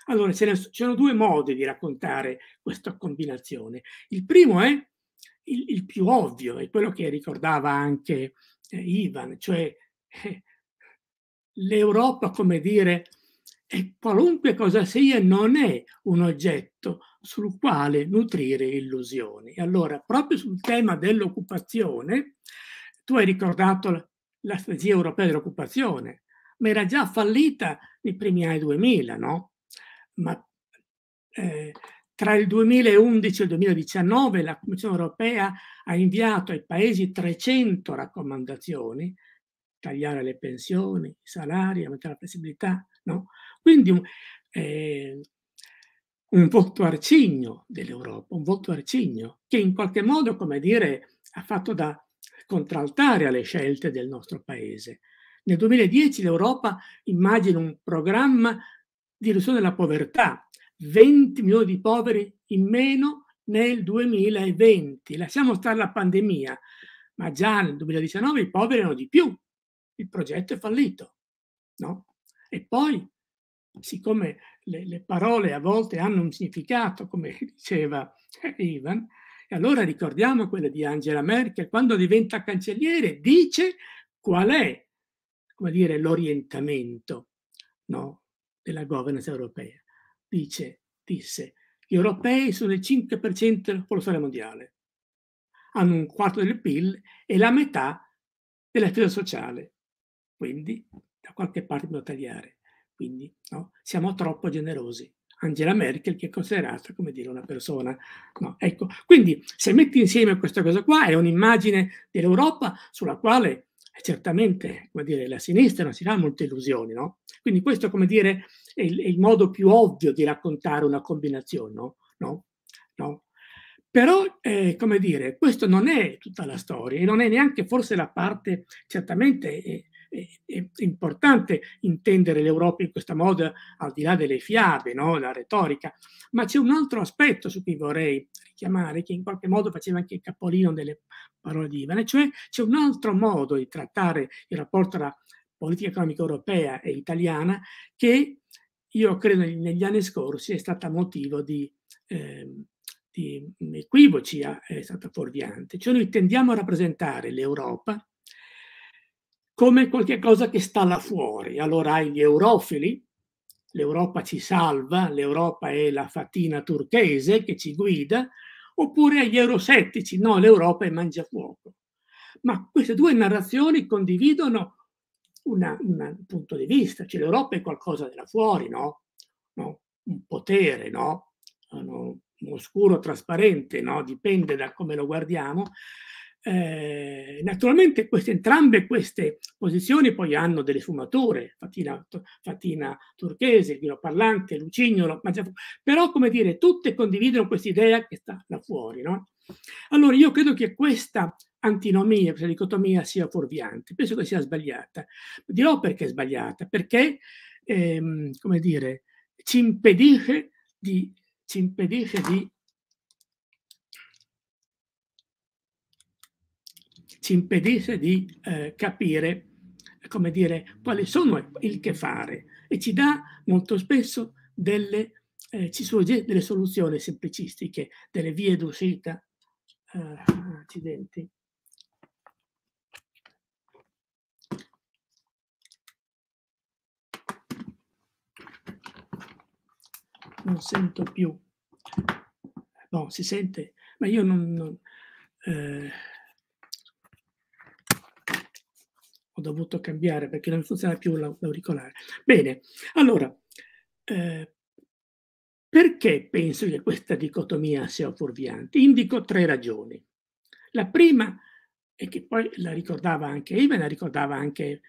Allora, ce ne sono due modi di raccontare questa combinazione. Il primo è il, il più ovvio, è quello che ricordava anche eh, Ivan, cioè eh, l'Europa, come dire, e qualunque cosa sia, non è un oggetto, sul quale nutrire illusioni. Allora, proprio sul tema dell'occupazione, tu hai ricordato la strategia europea dell'occupazione, ma era già fallita nei primi anni 2000, no? Ma eh, tra il 2011 e il 2019 la Commissione europea ha inviato ai paesi 300 raccomandazioni, tagliare le pensioni, i salari, aumentare la flessibilità, no? Quindi eh, un voto arcigno dell'Europa, un voto arcigno che in qualche modo, come dire, ha fatto da contraltare alle scelte del nostro paese. Nel 2010 l'Europa immagina un programma di riduzione della povertà, 20 milioni di poveri in meno nel 2020. Lasciamo stare la pandemia, ma già nel 2019 i poveri erano di più. Il progetto è fallito. No? E poi siccome le, le, parole a volte hanno un significato, come diceva Ivan, allora ricordiamo quella di Angela Merkel, quando diventa cancelliere dice qual è dire, l'orientamento no, della governance europea. Dice, disse, gli europei sono il 5% della popolazione mondiale, hanno un quarto del PIL e la metà della spesa sociale, quindi da qualche parte bisogna tagliare. Quindi no? siamo troppo generosi. Angela Merkel che è considerata come dire una persona. No, ecco. Quindi se metti insieme questa cosa qua è un'immagine dell'Europa sulla quale eh, certamente dire, la sinistra non si dà molte illusioni. No? Quindi questo come dire, è, il, è il modo più ovvio di raccontare una combinazione. No? no? no? Però, eh, come dire, questo non è tutta la storia e non è neanche forse la parte certamente eh, è, importante intendere l'Europa in questa moda, al di là delle fiabe, no? la retorica, ma c'è un altro aspetto su cui vorrei richiamare, che in qualche modo faceva anche il capolino delle parole di Ivan, cioè c'è un altro modo di trattare il rapporto tra politica economica europea e italiana che io credo negli anni scorsi è stata motivo di... Eh, di equivoci eh, è stata fuorviante, cioè noi tendiamo a rappresentare l'Europa come qualche cosa che sta là fuori. Allora hai gli eurofili, l'Europa ci salva, l'Europa è la fatina turchese che ci guida, oppure agli eurosettici, no, l'Europa è mangiafuoco. Ma queste due narrazioni condividono un punto di vista, cioè l'Europa è qualcosa da fuori, no? no? Un potere, no? Uno, oscuro, trasparente, no? Dipende da come lo guardiamo. Eh, naturalmente queste, entrambe queste posizioni poi hanno delle sfumature, Fatina, Fatina Turchese, il parlante, Lucignolo, però come dire, tutte condividono questa idea che sta là fuori. No? Allora io credo che questa antinomia, questa dicotomia sia fuorviante, penso che sia sbagliata. Dirò perché è sbagliata, perché ehm, come dire, ci impedisce di, ci impedisce di ci impedisce di eh, capire come dire, quali sono il che fare e ci dà molto spesso delle, eh, ci sugge- delle soluzioni semplicistiche, delle vie d'uscita. Eh, accidenti. Non sento più. No, si sente, ma io non... non eh, ho dovuto cambiare perché non funziona più l'auricolare. Bene, allora, eh, perché penso che questa dicotomia sia fuorviante? Indico tre ragioni. La prima e che poi la ricordava anche Ivan, la ricordava anche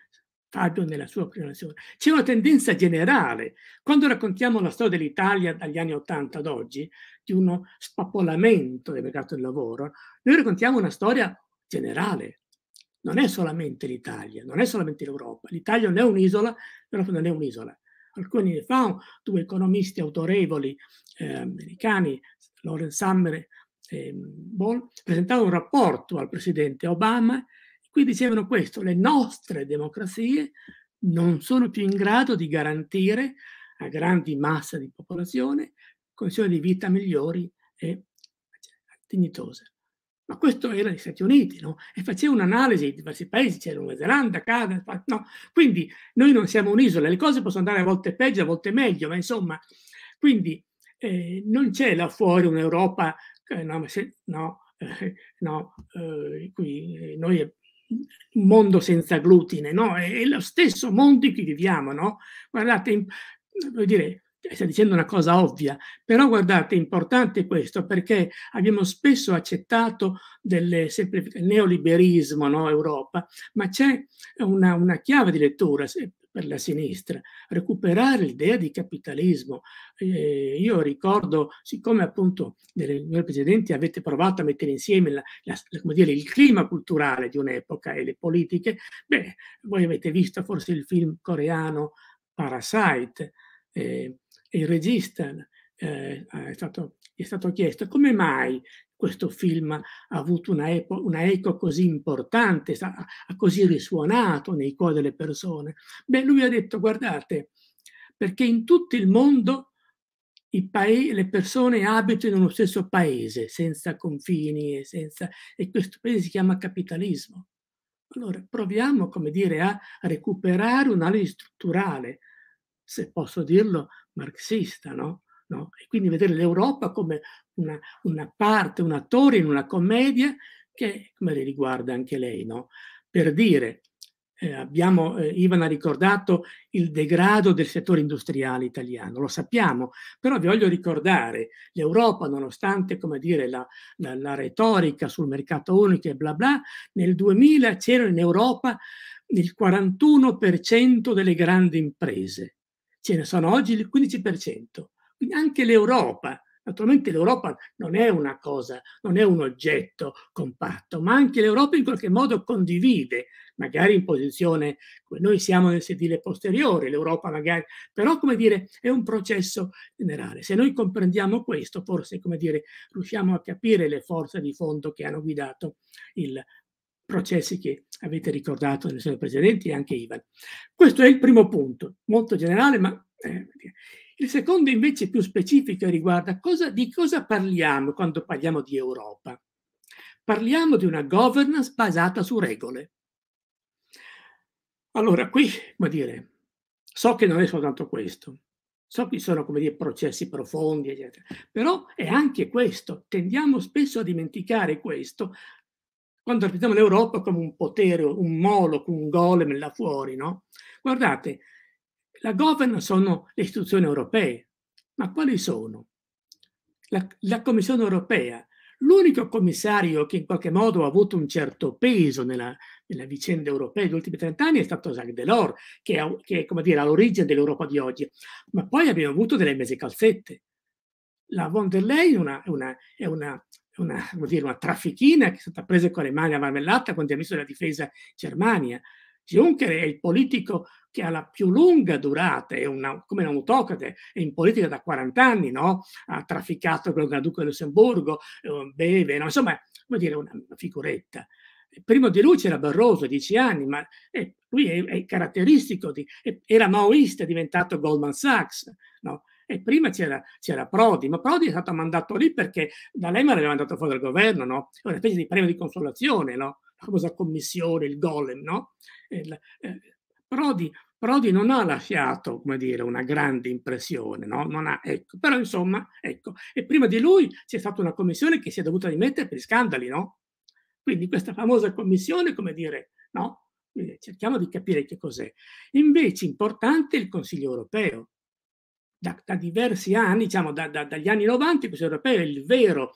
Fabio nella sua prenotazione. C'è una tendenza generale, quando raccontiamo la storia dell'Italia dagli anni 80 ad oggi, di uno spappolamento del mercato del lavoro, noi raccontiamo una storia generale, non è solamente l'Italia, non è solamente l'Europa. L'Italia non è un'isola, l'Europa non è un'isola. Alcuni anni fa due economisti autorevoli eh, americani, Lawrence Summer e mm, Ball, presentavano un rapporto al presidente Obama in cui dicevano questo, le nostre democrazie non sono più in grado di garantire a grandi masse di popolazione condizioni di vita migliori e dignitose ma questo era gli Stati Uniti, no? E faceva un'analisi di diversi paesi, c'era Nuova Zelanda, Canada, no? Quindi noi non siamo un'isola, le cose possono andare a volte peggio, a volte meglio, ma insomma, quindi eh, non c'è là fuori un'Europa, eh, no, se, no, eh, no eh, qui eh, noi è un mondo senza glutine, no? È, è lo stesso mondo in cui viviamo, no? Guardate, in, voglio dire, cioè, sta dicendo una cosa ovvia, però guardate, è importante questo perché abbiamo spesso accettato delle semplificazioni, neoliberismo, no, Europa, ma c'è una, una chiave di lettura per la sinistra, recuperare l'idea di capitalismo. Eh, io ricordo, siccome appunto nelle mie precedenti avete provato a mettere insieme la, la, dire, il clima culturale di un'epoca e le politiche, beh, voi avete visto forse il film coreano Parasite, eh, il regista eh, è, stato, è, stato, chiesto come mai questo film ha avuto una, epo, una eco così importante, ha, ha così risuonato nei cuori delle persone. Beh, lui ha detto, guardate, perché in tutto il mondo Paesi, le persone abitano in uno stesso paese, senza confini e, senza, e, questo paese si chiama capitalismo. Allora proviamo, come dire, a recuperare un'analisi strutturale, se posso dirlo, marxista, no? No? E quindi vedere l'Europa come una, una, parte, un attore in una commedia che come le riguarda anche lei, no? Per dire, eh, abbiamo, eh, Ivan ha ricordato il degrado del settore industriale italiano, lo sappiamo, però vi voglio ricordare, l'Europa, nonostante come dire, la, la, la, retorica sul mercato unico e bla bla, nel 2000 c'era in Europa il 41% delle grandi imprese, ce ne sono oggi il 15%. Quindi anche l'Europa, naturalmente l'Europa non è una cosa, non è un oggetto compatto, ma anche l'Europa in qualche modo condivide, magari in posizione, noi siamo nel sedile posteriore, l'Europa magari, però come dire è un processo generale. Se noi comprendiamo questo, forse come dire riusciamo a capire le forze di fondo che hanno guidato il processi che avete ricordato nelle sue precedenti e anche Ivan. Questo è il primo punto, molto generale, ma... Eh, il secondo invece più specifico riguarda cosa, di cosa parliamo quando parliamo di Europa. Parliamo di una governance basata su regole. Allora, qui, come dire, so che non è soltanto questo, so che ci sono, come dire, processi profondi, eccetera, però è anche questo. Tendiamo spesso a dimenticare questo quando rappresentiamo l'Europa come un potere, un moloch, un golem là fuori, no? Guardate, la governance sono le istituzioni europee, ma quali sono? La, la Commissione europea, l'unico commissario che in qualche modo ha avuto un certo peso nella, nella vicenda europea degli ultimi 30 anni è stato Jacques Delors, che è, che è come dire all'origine dell'Europa di oggi, ma poi abbiamo avuto delle mese calzette. La von der Leyen una, una, è una una, dire, una traffichina che è stata presa con le mani a marmellata quando è ministro la difesa Germania. Juncker è il politico che ha la più lunga durata, è una, come un autocrate, è in politica da 40 anni, no? ha trafficato con il Granduca di Lussemburgo, eh, beve, no? insomma, vuol dire, una figuretta. Primo di lui c'era Barroso, 10 anni, ma eh, lui è, è caratteristico, di, era maoista, è diventato Goldman Sachs, no? e prima c'era, c'era, Prodi, ma Prodi è stato mandato lì perché da Lehman aveva mandato fuori dal governo, no? È una specie di premio di consolazione, no? La famosa commissione, il golem, no? Il, eh, Prodi, Prodi, non ha lasciato, come dire, una grande impressione, no? Non ha, ecco, però insomma, ecco. E prima di lui c'è stata una commissione che si è dovuta dimettere per i scandali, no? Quindi questa famosa commissione, come dire, no? cerchiamo di capire che cos'è. Invece importante è il Consiglio europeo, da, da diversi anni, diciamo da, da, dagli anni 90, questo europeo è il vero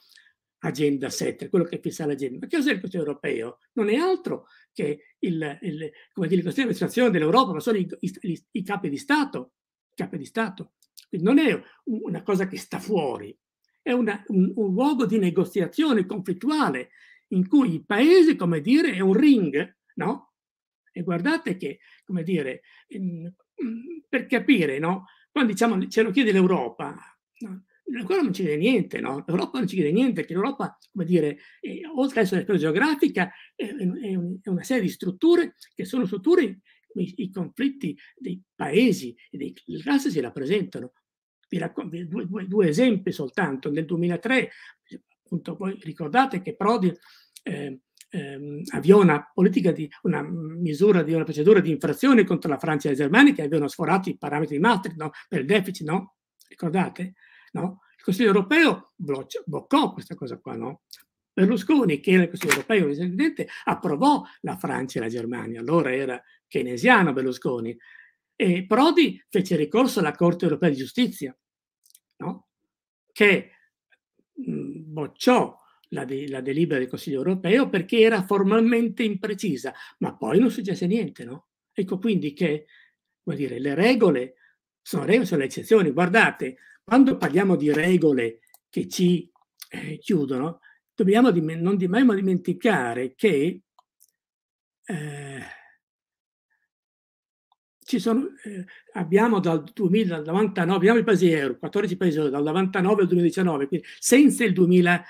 agenda 7, quello che fissa l'agenda. Ma che cos'è il Consiglio europeo? Non è altro che il, il come dire, il Consiglio di amministrazione dell'Europa, ma sono i, i, i, capi di Stato. Capi di Stato. Quindi non è una cosa che sta fuori, è una, un, un, luogo di negoziazione conflittuale in cui il paese, come dire, è un ring, no? E guardate che, come dire, mm, per capire, no? Quando diciamo ce cioè, lo chiede l'Europa, no? l'Europa non ci chiede niente, no? L'Europa non ci chiede niente, perché l'Europa, come dire, eh, oltre ad essere una storia geografica, eh, è, è, una serie di strutture che sono strutture i, i conflitti dei paesi e dei classi si rappresentano. Vi racconto due, due, due, esempi soltanto. Nel 2003, appunto, voi ricordate che Prodi eh, ehm, avviò una, politica di, una misura di una procedura di infrazione contro la Francia e la Germania che avevano sforato i parametri di Maastricht no? per il deficit, no? Ricordate? No? Il Consiglio europeo bloccò questa cosa qua, no? Berlusconi, che era il Consiglio europeo presidente, approvò la Francia e la Germania, allora era keynesiano Berlusconi, e Prodi fece ricorso alla Corte europea di giustizia, no? che mh, mm, bocciò la, de- la delibera del Consiglio europeo perché era formalmente imprecisa, ma poi non successe niente, no? Ecco quindi che vuol dire, le regole sono regole, sono le eccezioni. Guardate, quando parliamo di regole che ci eh, chiudono, dobbiamo dim- non dobbiamo dimenticare che eh, ci sono, eh, abbiamo dal 2000 al 99, abbiamo i paesi euro, 14 paesi euro, dal 99 al 2019, quindi senza il 2000,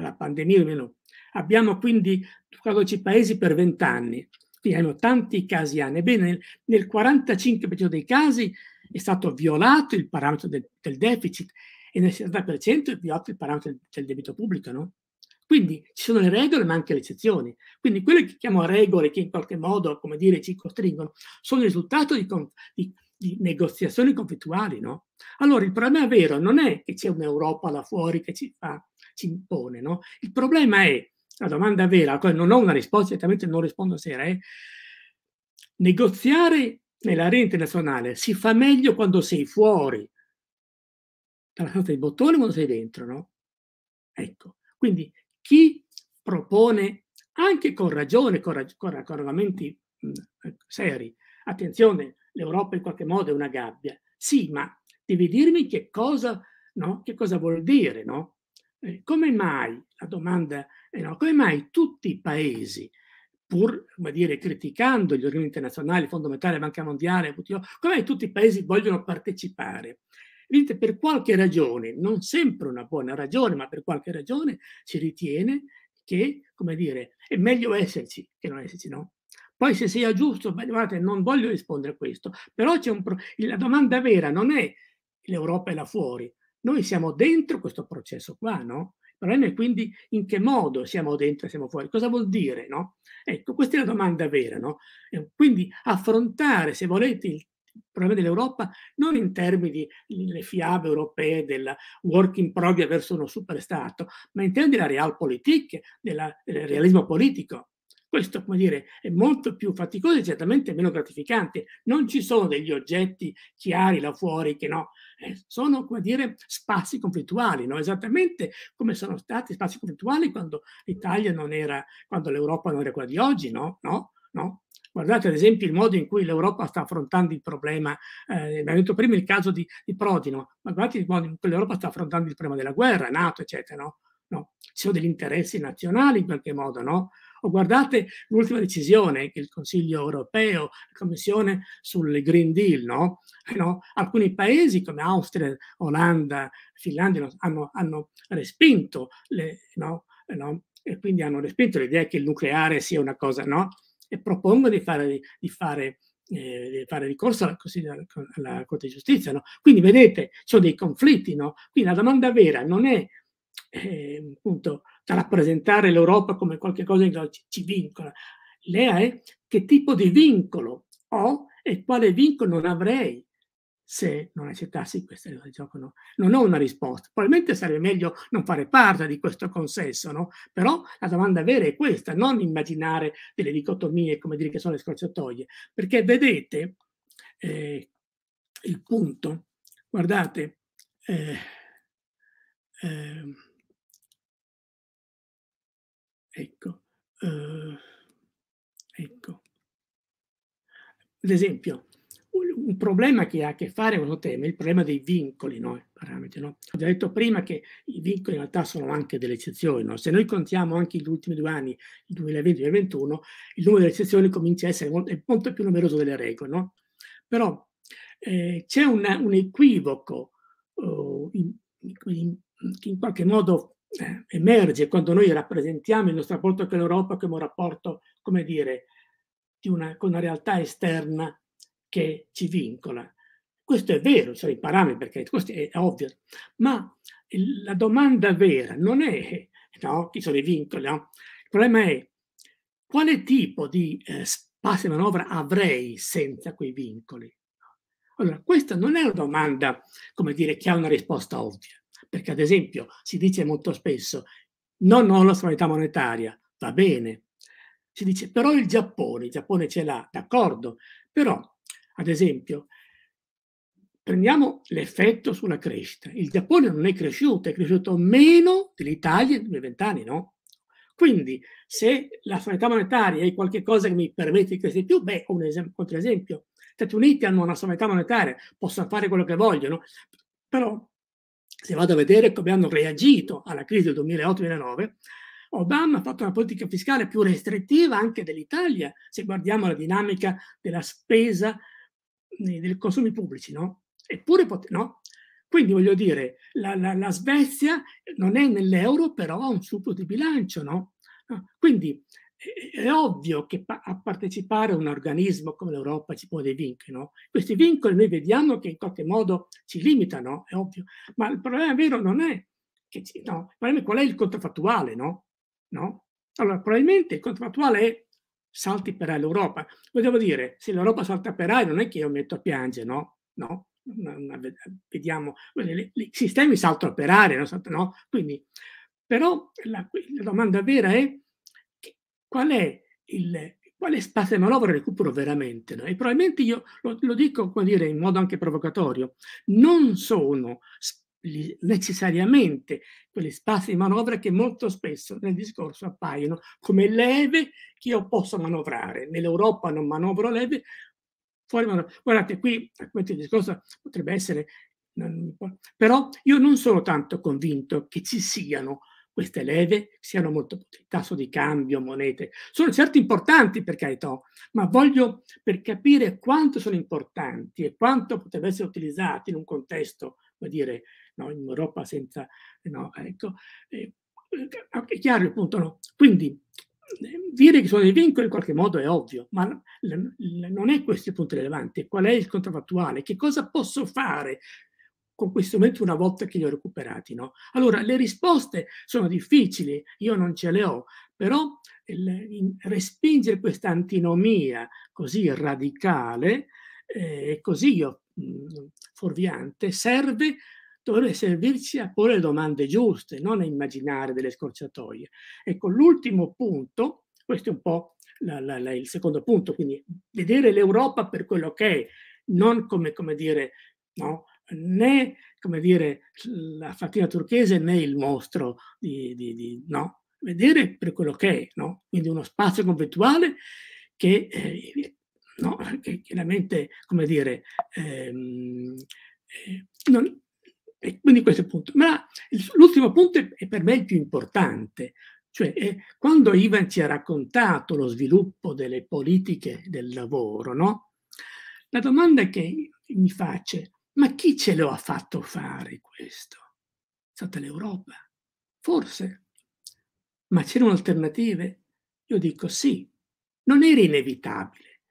la pandemia almeno. Abbiamo quindi 14 paesi per 20 anni, quindi abbiamo tanti casi anni. Ebbene, nel 45% dei casi è stato violato il parametro del, del deficit e nel 60% è violato il parametro del debito pubblico, no? Quindi ci sono le regole ma anche le eccezioni. Quindi quelle che chiamo regole che in qualche modo, come dire, ci costringono, sono il risultato di, di, di negoziazioni conflittuali, no? Allora il problema vero non è che c'è un'Europa là fuori che ci fa si impone. No? Il problema è, la domanda vera, non ho una risposta, certamente non rispondo sera, è negoziare rete internazionale si fa meglio quando sei fuori dalla stanza di bottone quando sei dentro, no? Ecco, quindi chi propone anche con ragione, con, rag- con ragionamenti mh, seri, attenzione, l'Europa in qualche modo è una gabbia, sì, ma devi dirmi che cosa, no? che cosa vuol dire, no? Eh, come mai, la domanda è no, come mai tutti i paesi, pur dire, criticando gli organismi internazionali, Fondo Monetario, Banca Mondiale, WTO, come mai tutti i paesi vogliono partecipare? Vedete, per qualche ragione, non sempre una buona ragione, ma per qualche ragione si ritiene che, come dire, è meglio esserci che non esserci, no? Poi se sia giusto, guardate, non voglio rispondere a questo, però c'è un pro- la domanda vera non è l'Europa è là fuori, noi siamo dentro questo processo qua, no? Il problema è quindi in che modo siamo dentro e siamo fuori, cosa vuol dire, no? Ecco, questa è la domanda vera, no? Eh, quindi affrontare, se volete, il problema dell'Europa non in termini delle fiabe europee, del work in progress verso uno superstato, ma in termini della realpolitik, del realismo politico. Questo, come dire, è molto più faticoso e certamente meno gratificante. Non ci sono degli oggetti chiari là fuori che no, eh, sono, come dire, spazi conflittuali, no? esattamente come sono stati spazi conflittuali quando l'Italia non era, quando l'Europa non era quella di oggi, no? no? no? Guardate ad esempio il modo in cui l'Europa sta affrontando il problema, eh, abbiamo detto prima il caso di, di Prodi, ma guardate il modo in cui l'Europa sta affrontando il problema della guerra, NATO, eccetera, no? No. Ci sono degli interessi nazionali in qualche modo, no? O oh, guardate l'ultima decisione che il Consiglio europeo, la Commissione sul Green Deal, no? Eh, no? Alcuni paesi come Austria, Olanda, Finlandia hanno, hanno respinto le, eh, no? E quindi hanno respinto l'idea che il nucleare sia una cosa, no? E propongono di fare, di fare eh, fare ricorso alla, alla, Corte di Giustizia. No? Quindi vedete, ci sono dei conflitti. No? Quindi la domanda vera non è eh, appunto rappresentare l'Europa come qualcosa che ci vincola. L'ea è che tipo di vincolo ho e quale vincolo non avrei se non accettassi queste regole gioco. No. Non ho una risposta. Probabilmente sarebbe meglio non fare parte di questo consesso, no? però la domanda vera è questa, non immaginare delle dicotomie, come dire che sono le scorciatoie, perché vedete eh, il punto, guardate, eh, eh, Ecco, uh, ecco. Ad esempio, un problema che ha a che fare con il tema è il problema dei vincoli, no? parametri. Eh, no? Ho già detto prima che i vincoli in realtà sono anche delle eccezioni. No? Se noi contiamo anche gli ultimi due anni, il 2020 e il 2021, il numero delle eccezioni comincia a essere molto, molto più numeroso delle regole. No? Però eh, c'è un, un, equivoco eh, in, in, in, qualche modo eh, emerge quando noi rappresentiamo il nostro rapporto con l'Europa come un rapporto, come dire, di una, con una realtà esterna che ci vincola. Questo è vero, sono i parametri, perché questo è ovvio, ma la domanda vera non è no, chi sono i vincoli, no? il problema è quale tipo di eh, spazio di manovra avrei senza quei vincoli? Allora, questa non è una domanda, come dire, che ha una risposta ovvia. Perché ad esempio si dice molto spesso non ho la sovranità monetaria, va bene. Si dice però il Giappone, il Giappone ce l'ha, d'accordo, però ad esempio prendiamo l'effetto sulla crescita. Il Giappone non è cresciuto, è cresciuto meno dell'Italia nei vent'anni, no? Quindi se la sovranità monetaria è qualcosa che mi permette di crescere di più, beh, ho un esempio, contraesempio. Stati Uniti hanno una sovranità monetaria, possono fare quello che vogliono, però se vado a vedere come hanno reagito alla crisi del 2008-2009, Obama ha fatto una politica fiscale più restrittiva anche dell'Italia, se guardiamo la dinamica della spesa eh, dei consumi pubblici, no? Eppure pot- no. Quindi voglio dire, la, la, la Svezia non è nell'euro, però ha un supplito di bilancio, no? Ah, quindi è ovvio che pa- a partecipare a un organismo come l'Europa ci sono dei vincoli, no? Questi vincoli noi vediamo che in qualche modo ci limitano, è ovvio, ma il problema vero non è che ci, no, il problema è qual è il contrafattuale, no? no? Allora, probabilmente il contrafattuale è salti per aria l'Europa. Volevo dire, se l'Europa salta per aria non è che io metto a piangere, no? No, vediamo, i sistemi saltano per aria, no? Quindi, però la, la domanda vera è qual è il, quale spazio di manovra recupero veramente? No? E probabilmente io lo, lo dico dire, in modo anche provocatorio, non sono necessariamente quegli spazi di manovra che molto spesso nel discorso appaiono come leve che io posso manovrare. Nell'Europa non manovro leve, fuori manovra. Guardate, qui questo discorso potrebbe essere... Però io non sono tanto convinto che ci siano queste leve siano molto potenti. Tasso di cambio, monete, sono certi importanti per carità, ma voglio per capire quanto sono importanti e quanto potrebbero essere utilizzati in un contesto, come dire, no, in Europa senza... No, ecco, eh, eh è chiaro il punto, no? Quindi eh, dire che sono dei vincoli in qualche modo è ovvio, ma l- l- non è questo il punto rilevante. Qual è il contrafattuale? Che cosa posso fare con questi strumenti una volta che li ho recuperati. No? Allora, le risposte sono difficili, io non ce le ho, però il, respingere questa antinomia così radicale eh, e eh, così io, mh, mm, fuorviante serve dovrebbe servirci a porre le domande giuste, non a immaginare delle scorciatoie. Ecco, l'ultimo punto, questo è un po' la, la, la, il secondo punto, quindi vedere l'Europa per quello che è, non come, come dire, no, né come dire, la fatina turchese né il mostro di, di, di no, vedere per quello che è, no? quindi uno spazio conventuale che, eh, no, che chiaramente, come dire, ehm, eh, non, eh, quindi questo è il punto. Ma l'ultimo punto è, per me il più importante, cioè eh, quando Ivan ci ha raccontato lo sviluppo delle politiche del lavoro, no? la domanda che mi faccio ma chi ce lo ha fatto fare questo? È stata l'Europa, forse. Ma c'erano alternative? Io dico sì, non era inevitabile.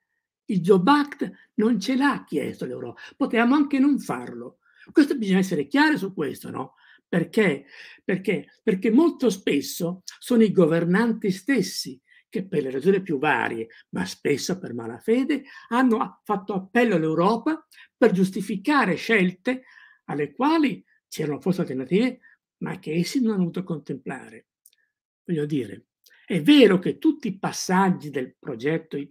Il Job Act non ce l'ha chiesto l'Europa, potevamo anche non farlo. Questo bisogna essere chiari su questo, no? Perché? Perché? Perché molto spesso sono i governanti stessi che per le ragioni più varie, ma spesso per malafede, hanno fatto appello all'Europa per giustificare scelte alle quali c'erano forse alternative, ma che essi non hanno voluto contemplare. Voglio dire, è vero che tutti i passaggi del progetto, eh,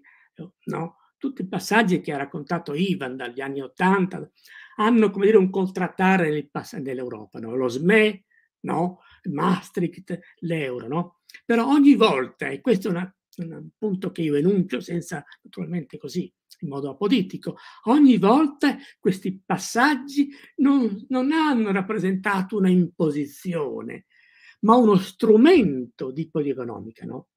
no, tutti i passaggi che ha raccontato Ivan dagli anni Ottanta, hanno come dire un contrattare dell'Europa, no? lo SME, no? Maastricht, l'euro. No? Però ogni volta, e questo è una, un punto che io enuncio senza naturalmente così in modo apolitico, ogni volta questi passaggi non, non hanno rappresentato una imposizione, ma uno strumento di politica economica, no?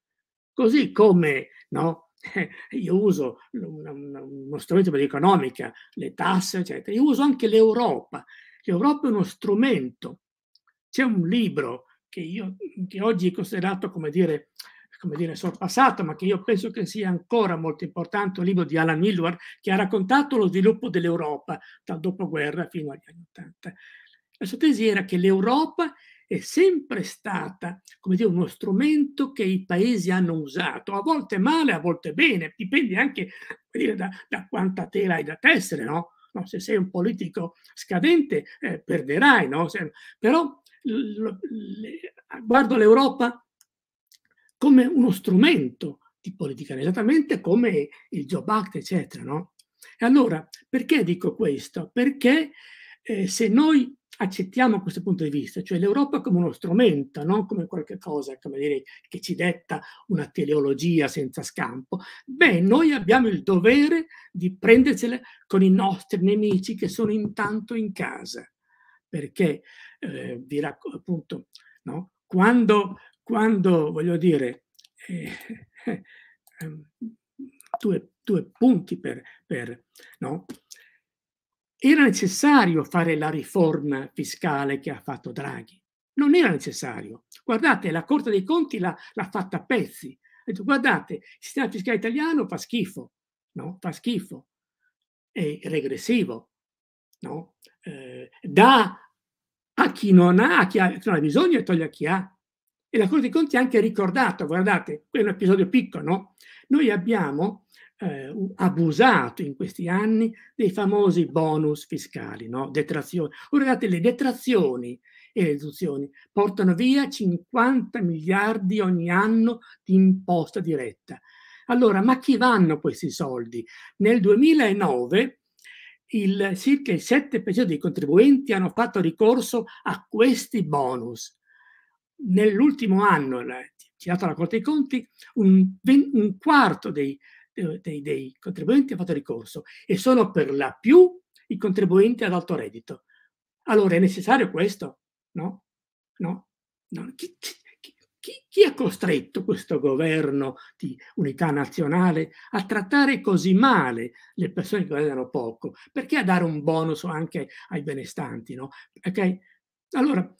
Così come no, io uso uno strumento per l'economica, le tasse, eccetera, io uso anche l'Europa. L'Europa è uno strumento. C'è un libro che, io, che oggi è considerato, come dire, come dire, sorpassato, ma che io penso che sia ancora molto importante, un libro di Alan Milward che ha raccontato lo sviluppo dell'Europa dal dopoguerra fino agli anni Ottanta. La sua tesi era che l'Europa è sempre stata, come dire, uno strumento che i paesi hanno usato, a volte male, a volte bene, dipende anche dire, da, da, quanta tela hai da tessere, no? no? se sei un politico scadente eh, perderai, no? se, però guardo l'Europa come uno strumento di politica, esattamente come il Job Act, eccetera. No? E allora, perché dico questo? Perché eh, se noi accettiamo questo punto di vista, cioè l'Europa come uno strumento, non come qualcosa come dire, che ci detta una teleologia senza scampo, beh, noi abbiamo il dovere di prendersele con i nostri nemici che sono intanto in casa, perché eh, vi racconto appunto, no? quando, quando, voglio dire, eh, eh, due, due, punti per, per no? era necessario fare la riforma fiscale che ha fatto Draghi. Non era necessario. Guardate, la Corte dei Conti l'ha, l'ha fatta a pezzi. Ha detto, guardate, il sistema fiscale italiano fa schifo, no? Fa schifo, è regressivo, no? Eh, dà a chi non ha, a chi, ha, non ha bisogno e toglie a chi ha. E la Corte dei Conti ha anche ricordato, guardate, è un episodio piccolo, no? Noi abbiamo eh, abusato in questi anni dei famosi bonus fiscali, no? detrazioni. Guardate, le detrazioni e le deduzioni portano via 50 miliardi ogni anno di imposta diretta. Allora, ma chi vanno questi soldi? Nel 2009 il, circa il 7% dei contribuenti hanno fatto ricorso a questi bonus. Nell'ultimo anno, citato la Corte dei Conti, un, un quarto dei contribuenti eh, dei, dei contribuenti ha fatto ricorso e sono per la più i contribuenti ad alto reddito. Allora è necessario questo? No? No? no. Chi, chi, chi, chi, ha costretto questo governo di unità nazionale a trattare così male le persone che guadagnano poco? Perché a dare un bonus anche ai benestanti? No? Okay? Allora,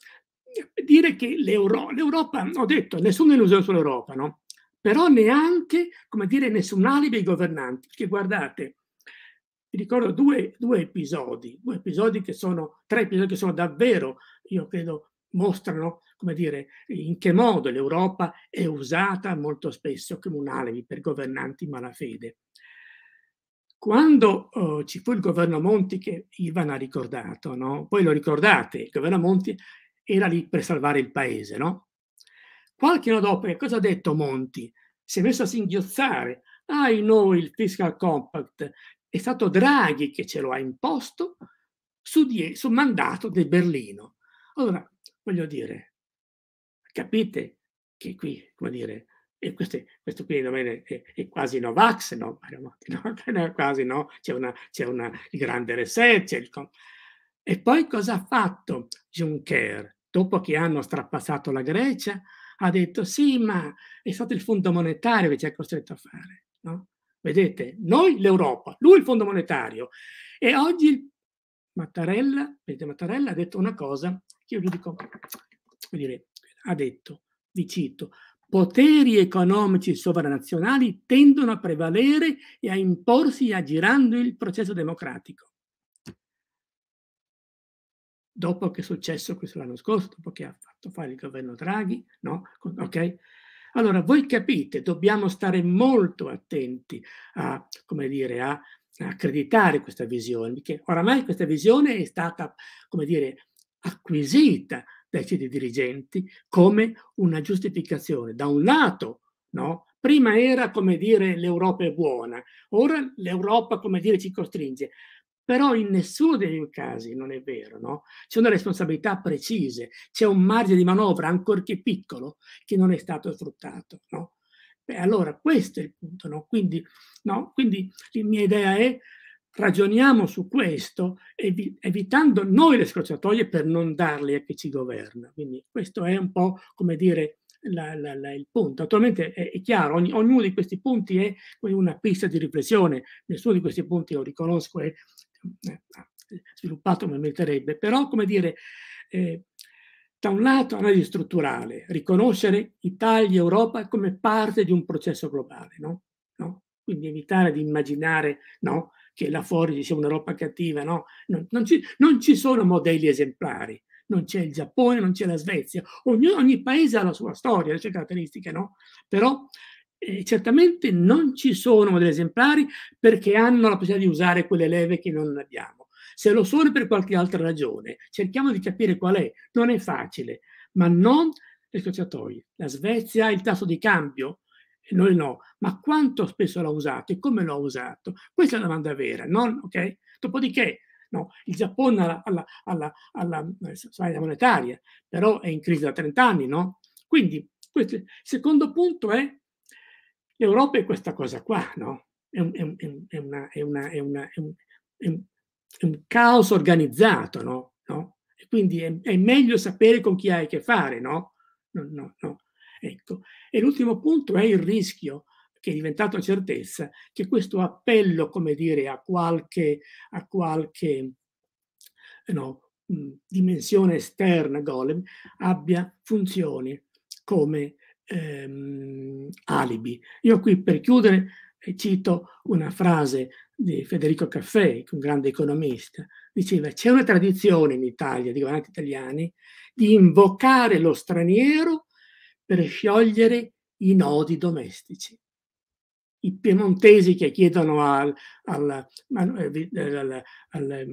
dire che l'Europa, l'Europa, ho detto, nessuna illusione sull'Europa, no? però neanche, come dire, nessun alibi ai governanti, perché guardate, vi ricordo due, due episodi, due episodi che sono, tre episodi che sono davvero, io credo, mostrano come dire, in che modo l'Europa è usata molto spesso come un alibi per governanti in malafede. Quando eh, ci fu il governo Monti, che Ivan ha ricordato, no? poi lo ricordate, il governo Monti era lì per salvare il paese, no? Qualche anno dopo, cosa ha detto Monti? Si è messo a singhiozzare. Ai ah, noi il fiscal compact è stato Draghi che ce lo ha imposto su, die- su mandato di Berlino. Allora, voglio dire, capite che qui, come dire, e questo, questo qui è, è, è, quasi Novax, no? no? quasi no, c'è, una, c'è una, il grande reset. Il com- e poi cosa ha fatto Juncker dopo che hanno strapassato la Grecia? ha detto sì, ma è stato il fondo monetario che ci ha costretto a fare. No? Vedete, noi l'Europa, lui il fondo monetario. E oggi Mattarella, vedete, Mattarella ha detto una cosa che io vi dico, dire, ha detto, vi cito, poteri economici sovranazionali tendono a prevalere e a imporsi aggirando il processo democratico dopo che è successo questo l'anno scorso, dopo che ha fatto fare il governo Draghi, no? Ok? Allora, voi capite, dobbiamo stare molto attenti a, come dire, a, accreditare questa visione, perché oramai questa visione è stata, come dire, acquisita dai ceti dirigenti come una giustificazione. Da un lato, no? Prima era, come dire, l'Europa è buona, ora l'Europa, come dire, ci costringe. Però in nessuno dei casi non è vero, no? C'è una responsabilità precisa, c'è un margine di manovra, ancorché piccolo, che non è stato sfruttato, no? Beh, allora questo è il punto, no? Quindi, no? Quindi la mia idea è ragioniamo su questo, evi- evitando noi le scorciatoie per non darle a chi ci governa. Quindi questo è un po' come dire la, la, la, il punto. Attualmente è, è chiaro, ogni, ognuno di questi punti è una pista di riflessione, nessuno di questi punti lo riconosco è eh, eh. sviluppato ma meriterebbe, però come dire, eh, da un lato analisi strutturale, riconoscere Italia e Europa come parte di un processo globale, no? No? quindi evitare di immaginare no? che là fuori ci sia un'Europa cattiva, no? non, non, ci, non ci sono modelli esemplari, non c'è il Giappone, non c'è la Svezia, ogni, ogni paese ha la sua storia, le sue caratteristiche, no? Però eh, certamente non ci sono degli esemplari perché hanno la possibilità di usare quelle leve che non abbiamo. Se lo sono per qualche altra ragione, cerchiamo di capire qual è. Non è facile, ma non le scocciatoie. La Svezia ha il tasso di cambio, eh, noi no, ma quanto spesso l'ha usato e come l'ha usato? Questa è la domanda vera, non, ok? Dopodiché, no, il Giappone ha alla, alla, alla, alla eh, monetaria, però è in crisi da 30 anni, no? Quindi, questo, il secondo punto è L'Europa è questa cosa qua, no? È un caos organizzato, no? no? E quindi è, è, meglio sapere con chi hai a che fare, no? No, no, no. Ecco. E l'ultimo punto è il rischio che è diventato certezza, che questo appello, come dire, a qualche, a qualche no, dimensione esterna, golem, abbia funzioni come ehm, alibi. Io qui per chiudere eh, cito una frase di Federico Caffè, un grande economista, diceva c'è una tradizione in Italia di governanti italiani di invocare lo straniero per sciogliere i nodi domestici. I piemontesi che chiedono al, al, al, al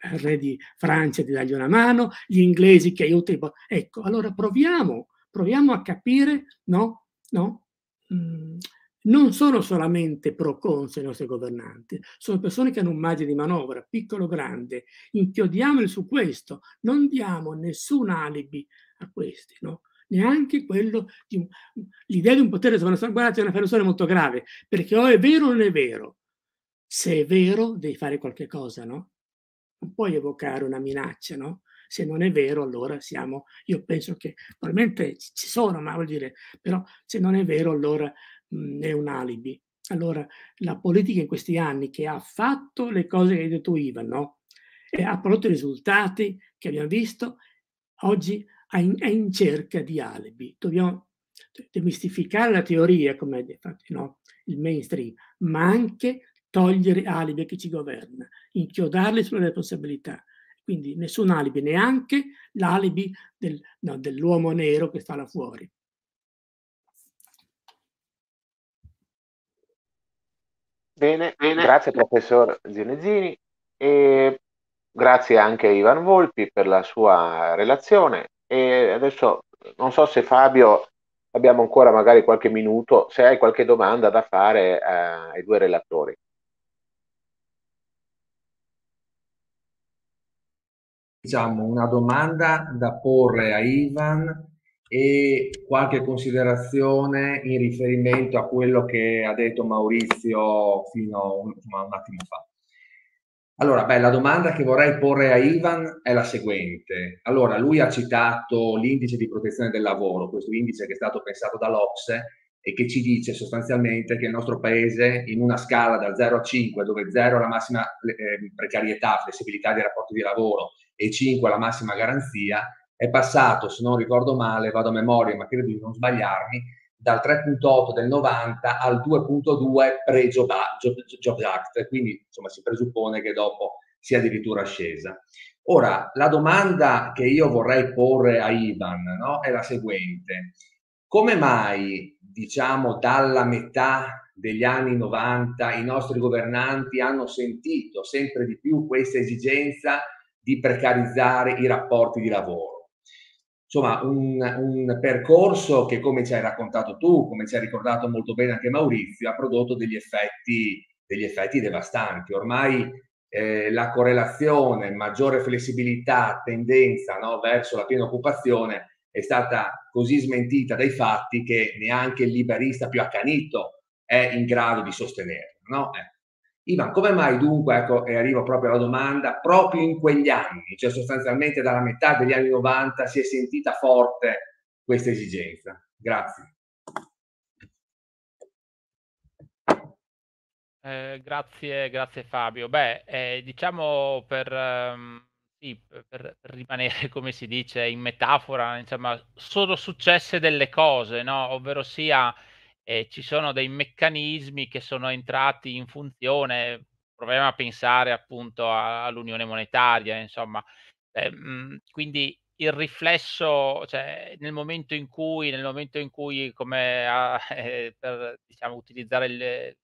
re di Francia di dargli una mano, gli inglesi che aiutano. Ecco, allora proviamo proviamo a capire, no? no? Mm, non sono solamente pro i nostri governanti, sono persone che hanno un margine di manovra, piccolo o grande, inchiodiamoli su questo, non diamo nessun alibi a questi, no? neanche quello di, l'idea di un potere sovranazionale. Guardate, è una fermazione molto grave, perché o è vero o non è vero. Se è vero, devi fare qualche cosa, no? Non puoi evocare una minaccia, no? Se non è vero, allora siamo, io penso che probabilmente ci sono, ma vuol dire, però se non è vero, allora mh, mhmm, è un alibi. Allora, la politica in questi anni che ha fatto le cose che hai detto Ivan, no? E ha prodotto i risultati che abbiamo visto, oggi è in, è in cerca di alibi. Dobbiamo cioè, demistificare la teoria, come infatti, no? il mainstream, ma anche togliere alibi a chi ci governa, inchiodarli sulle responsabilità. Quindi nessun alibi, neanche l'alibi del, no, dell'uomo nero che sta là fuori.
Bene, Bene. grazie professor Zionezzini e grazie anche a Ivan Volpi per la sua relazione. E adesso non so se Fabio abbiamo ancora magari qualche minuto, se hai qualche domanda da fare eh, ai due relatori.
diciamo, una domanda da porre a Ivan e qualche considerazione in riferimento a quello che ha detto Maurizio fino a un, attimo fa. Allora, beh, la domanda che vorrei porre a Ivan è la seguente. Allora, lui ha citato l'indice di protezione del lavoro, questo indice che è stato pensato dall'Ocse e che ci dice sostanzialmente che il nostro paese in una scala da 0 a 5, dove 0 è la massima eh, precarietà, flessibilità dei rapporti di lavoro, e 5 la massima garanzia, è passato, se non ricordo male, vado a memoria, ma credo di non sbagliarmi, dal 3.8 del 90 al 2.2 pre-Job Act, quindi insomma si presuppone che dopo sia addirittura scesa. Ora, la domanda che io vorrei porre a Ivan no, è la seguente. Come mai, diciamo, dalla metà degli anni 90 i nostri governanti hanno sentito sempre di più questa esigenza di precarizzare i rapporti di lavoro. Insomma, un, un percorso che, come ci hai raccontato tu, come ci ha ricordato molto bene anche Maurizio, ha prodotto degli effetti, degli effetti devastanti. Ormai eh, la correlazione, maggiore flessibilità, tendenza no, verso la piena occupazione è stata così smentita dai fatti che neanche il liberista più accanito è in grado di sostenerla. No? Eh Ivan, come mai dunque, ecco, e arrivo proprio alla domanda, proprio in quegli anni, cioè sostanzialmente dalla metà degli anni 90, si è sentita forte questa esigenza? Grazie.
Eh, grazie, grazie Fabio. Beh, eh, diciamo per, ehm, sì, per, per, rimanere, come si dice, in metafora, insomma, sono successe delle cose, no? Ovvero sia eh, ci sono dei meccanismi che sono entrati in funzione, proviamo a pensare appunto a, all'unione monetaria, insomma, eh, mh, mhmm, quindi il riflesso, cioè, nel momento in cui, nel momento in cui come a, eh, per diciamo, utilizzare le,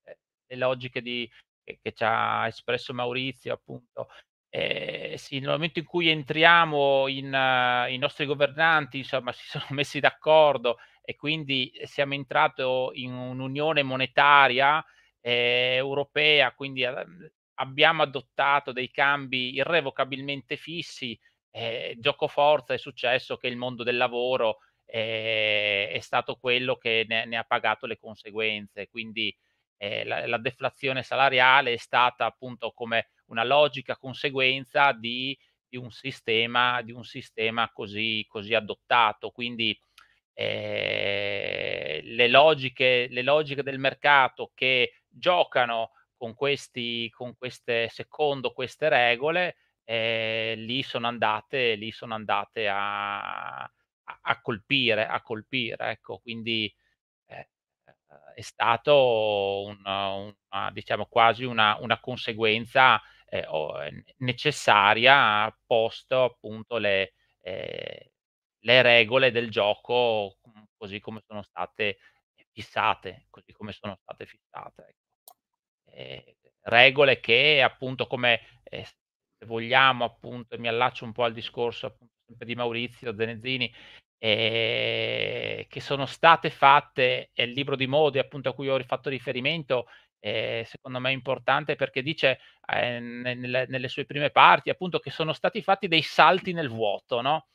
le logiche di, che, che, ci ha espresso Maurizio, appunto, eh, sì, nel momento in cui entriamo in, uh, i nostri governanti, insomma, si sono messi d'accordo e quindi eh, siamo entrati in un'unione monetaria eh, europea, quindi eh, abbiamo adottato dei cambi irrevocabilmente fissi, eh, gioco forza è successo che il mondo del lavoro eh, è stato quello che ne, ne, ha pagato le conseguenze, quindi eh, la, la, deflazione salariale è stata appunto come una logica conseguenza di, di, un, sistema, di un, sistema, così, così adottato. Quindi eh, le, logiche, le, logiche, del mercato che giocano con, questi, con queste, secondo queste regole, eh, lì sono andate, lì sono andate a, a, a colpire, a colpire, ecco, quindi eh, è stato un, una, diciamo quasi una, una conseguenza eh, necessaria posto appunto le, eh, le regole del gioco così come sono state fissate, così come sono state fissate. Ecco. Eh, regole che appunto come eh, se vogliamo appunto, mi allaccio un po' al discorso appunto sempre di Maurizio Zenezzini, eh, che sono state fatte, è il libro di modi appunto a cui ho fatto riferimento, eh, secondo me è importante perché dice eh, nelle, nelle, sue prime parti appunto che sono stati fatti dei salti nel vuoto, no?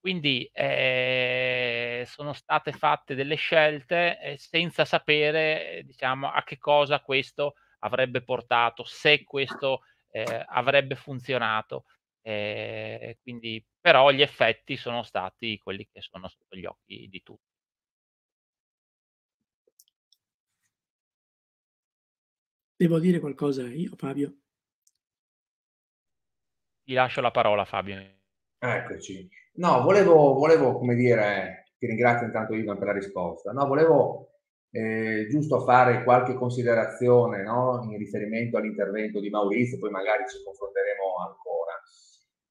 Quindi eh, sono state fatte delle scelte eh, senza sapere eh, diciamo, a che cosa questo avrebbe portato, se questo eh, avrebbe funzionato. Eh, quindi, però gli effetti sono stati quelli che sono sotto gli occhi di tutti.
Devo dire qualcosa io, Fabio?
Ti lascio la parola, Fabio. Eccoci.
No, volevo, volevo come dire, ti ringrazio intanto Ivan per la risposta, no, volevo eh, giusto fare qualche considerazione no, in riferimento all'intervento di Maurizio, poi magari ci confronteremo ancora.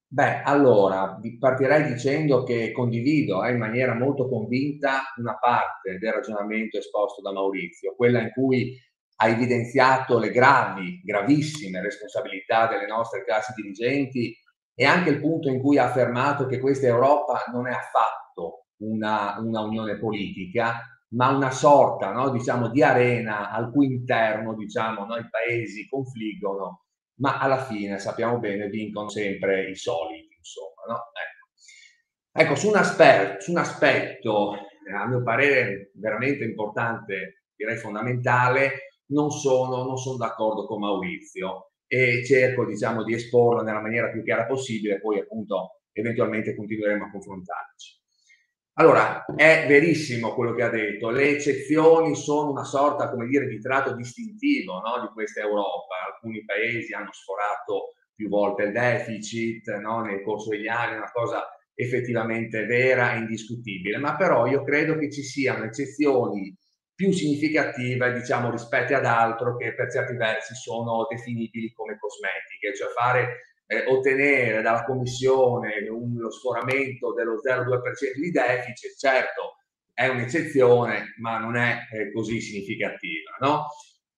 Beh, allora, partirei dicendo che condivido eh, in maniera molto convinta una parte del ragionamento esposto da Maurizio, quella in cui ha evidenziato le gravi, gravissime responsabilità delle nostre classi dirigenti e anche il punto in cui ha affermato che questa Europa non è affatto una, una unione politica, ma una sorta no, diciamo, di arena al cui interno diciamo, no, i paesi confliggono, ma alla fine sappiamo bene vincono sempre i soliti. Insomma, no? ecco. ecco. su un, aspetto, su un aspetto eh, a mio parere veramente importante, direi fondamentale, non sono, non sono d'accordo con Maurizio e cerco diciamo, di esporlo nella maniera più chiara possibile, poi appunto eventualmente continueremo a confrontarci. Allora, è verissimo quello che ha detto, le eccezioni sono una sorta, come dire, di tratto distintivo no? di questa Europa. Alcuni paesi hanno sforato più volte il deficit no? nel corso degli anni, è una cosa effettivamente vera e indiscutibile, ma però io credo che ci siano eccezioni più significative, diciamo, rispetto ad altro che per certi versi sono definibili come cosmetiche, cioè fare eh, ottenere dalla Commissione uno sforamento dello 0,2% di deficit, certo è un'eccezione, ma non è eh, così significativa. No?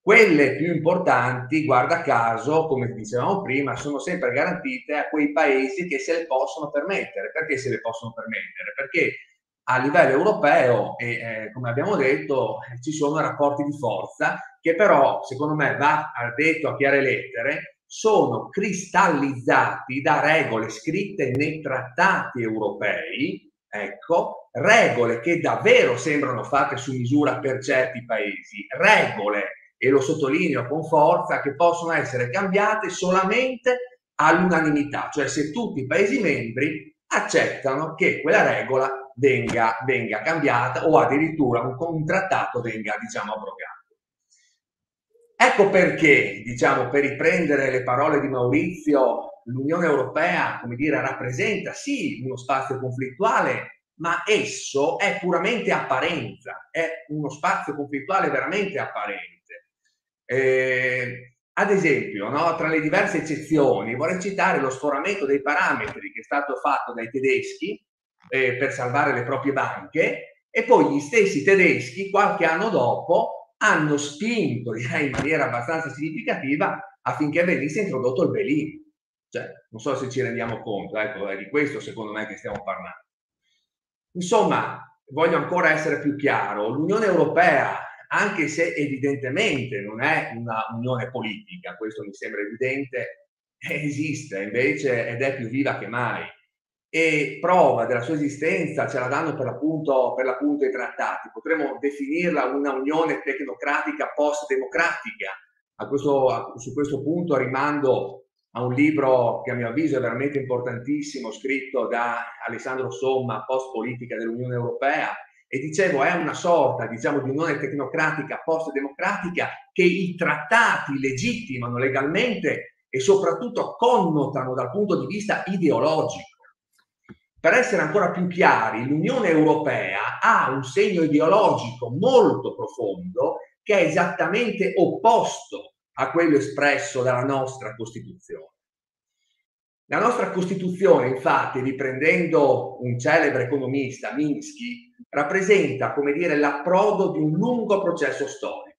Quelle più importanti, guarda caso, come dicevamo prima, sono sempre garantite a quei paesi che se le possono permettere. Perché se le possono permettere? Perché a livello europeo e eh, come abbiamo detto eh, ci sono rapporti di forza che però secondo me va detto a chiare lettere sono cristallizzati da regole scritte nei trattati europei ecco regole che davvero sembrano fatte su misura per certi paesi regole e lo sottolineo con forza che possono essere cambiate solamente all'unanimità cioè se tutti i paesi membri accettano che quella regola venga, venga cambiata o addirittura un, un trattato venga diciamo abrogato. Ecco perché, diciamo, per riprendere le parole di Maurizio, l'Unione Europea, come dire, rappresenta sì uno spazio conflittuale, ma esso è puramente apparenza, è uno spazio conflittuale veramente apparente. Eh, ad esempio, no, tra le diverse eccezioni, vorrei citare lo sforamento dei parametri che è stato fatto dai tedeschi eh, per salvare le proprie banche e poi gli stessi tedeschi qualche anno dopo hanno spinto direi, in maniera abbastanza significativa affinché venisse introdotto il belino. Cioè, non so se ci rendiamo conto, ecco, è di questo secondo me che stiamo parlando. Insomma, voglio ancora essere più chiaro, l'Unione Europea, anche se evidentemente non è una unione politica, questo mi sembra evidente, esiste invece ed è più viva che mai e prova della sua esistenza ce la danno per l'appunto, per l'appunto i trattati. Potremmo definirla una unione tecnocratica post-democratica. A questo, a, su questo punto rimando a un libro che a mio avviso è veramente importantissimo, scritto da Alessandro Somma, Post Politica dell'Unione Europea, e dicevo è una sorta diciamo, di unione tecnocratica post-democratica che i trattati legittimano legalmente e soprattutto connotano dal punto di vista ideologico per essere ancora più chiari, l'Unione Europea ha un segno ideologico molto profondo che è esattamente opposto a quello espresso dalla nostra Costituzione. La nostra Costituzione, infatti, riprendendo un celebre economista, Minsky, rappresenta, come dire, l'approdo di un lungo processo storico.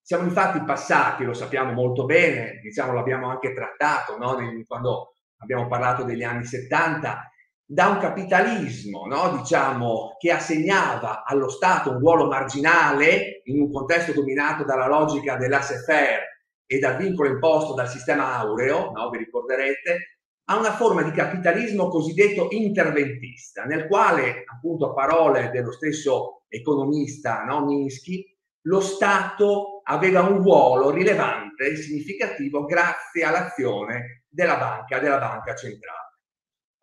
Siamo infatti passati, lo sappiamo molto bene, diciamo l'abbiamo anche trattato no? quando abbiamo parlato degli anni 70, da un capitalismo, no? diciamo, che assegnava allo Stato un ruolo marginale in un contesto dominato dalla logica dell'ASFR e dal vincolo imposto dal sistema aureo, no? vi ricorderete, a una forma di capitalismo cosiddetto interventista, nel quale, appunto a parole dello stesso economista no? Minsky, lo Stato aveva un ruolo rilevante e significativo grazie all'azione della banca, della banca centrale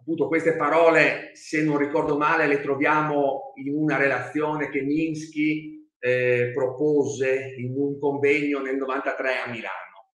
appunto queste parole, se non ricordo male, le troviamo in una relazione che Minsky eh, propose in un convegno nel 93 a Milano.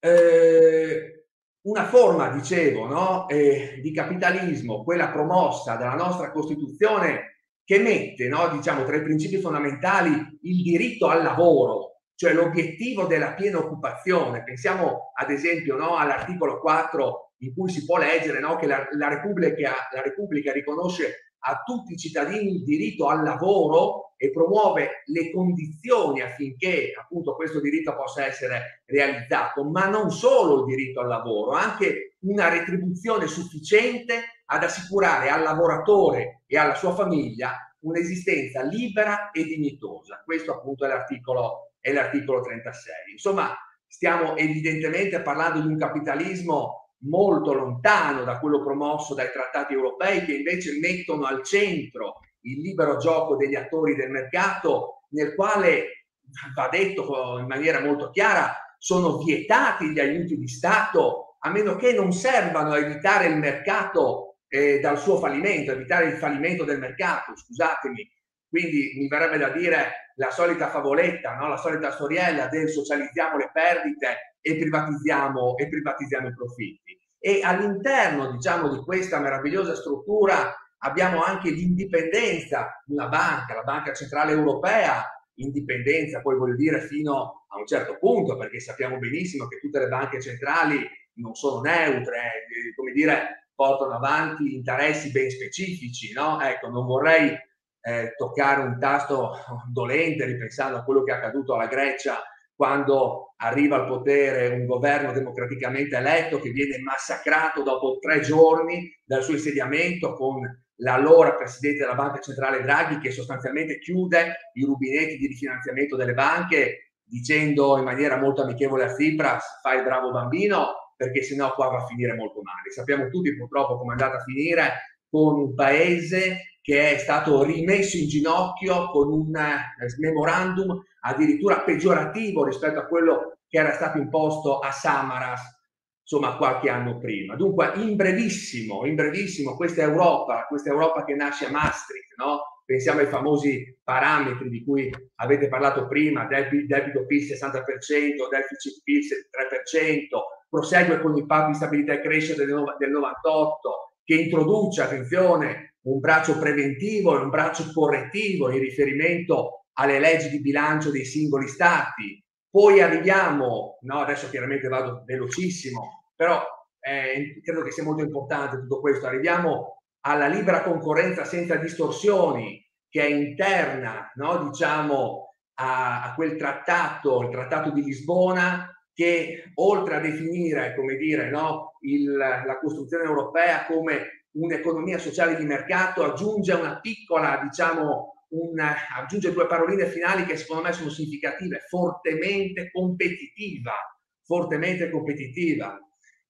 Eh, una forma, dicevo, no, eh, di capitalismo, quella promossa dalla nostra Costituzione, che mette, no, diciamo, tra i principi fondamentali il diritto al lavoro, cioè l'obiettivo della piena occupazione. Pensiamo, ad esempio, no, all'articolo 4 in cui si può leggere no, che la, la, Repubblica, la Repubblica riconosce a tutti i cittadini il diritto al lavoro e promuove le condizioni affinché appunto questo diritto possa essere realizzato, ma non solo il diritto al lavoro, anche una retribuzione sufficiente ad assicurare al lavoratore e alla sua famiglia un'esistenza libera e dignitosa. Questo appunto è l'articolo, è l'articolo 36. Insomma, stiamo evidentemente parlando di un capitalismo molto lontano da quello promosso dai trattati europei che invece mettono al centro il libero gioco degli attori del mercato nel quale, va detto in maniera molto chiara, sono vietati gli aiuti di Stato a meno che non servano a evitare il mercato eh, dal suo fallimento, evitare il fallimento del mercato, scusatemi. Quindi mi verrebbe da dire la solita favoletta, no? la solita storiella del socializziamo le perdite e privatizziamo, e privatizziamo i profitti. E all'interno, diciamo, di questa meravigliosa struttura abbiamo anche l'indipendenza di una banca, la Banca Centrale Europea, indipendenza poi vuol dire fino a un certo punto, perché sappiamo benissimo che tutte le banche centrali non sono neutre, eh, come dire, portano avanti interessi ben specifici, no? Ecco, non vorrei eh, toccare un tasto dolente ripensando a quello che è accaduto alla Grecia quando arriva al potere un governo democraticamente eletto che viene massacrato dopo tre giorni dal suo insediamento con l'allora presidente della Banca Centrale Draghi che sostanzialmente chiude i rubinetti di rifinanziamento delle banche dicendo in maniera molto amichevole a Tsipras fai il bravo bambino perché sennò qua va a finire molto male. Sappiamo tutti purtroppo come è andata a finire con un paese che è stato rimesso in ginocchio con un eh, memorandum addirittura peggiorativo rispetto a quello che era stato imposto a Samaras insomma qualche anno prima. Dunque in brevissimo, in brevissimo questa Europa, questa Europa che nasce a Maastricht, no? pensiamo ai famosi parametri di cui avete parlato prima, debito PIL 60%, deficit PIL 3%, prosegue con il patto di stabilità e crescita del 98, che introduce, attenzione, un braccio preventivo e un braccio correttivo in riferimento alle leggi di bilancio dei singoli stati. Poi arriviamo, no, adesso chiaramente vado velocissimo, però eh, credo che sia molto importante tutto questo, arriviamo alla libera concorrenza senza distorsioni che è interna, no, diciamo, a, a quel trattato, il trattato di Lisbona, che oltre a definire, come dire, no, il, la costruzione europea come un'economia sociale di mercato, aggiunge una piccola, diciamo, una, aggiunge due paroline finali che secondo me sono significative, fortemente competitiva, fortemente competitiva.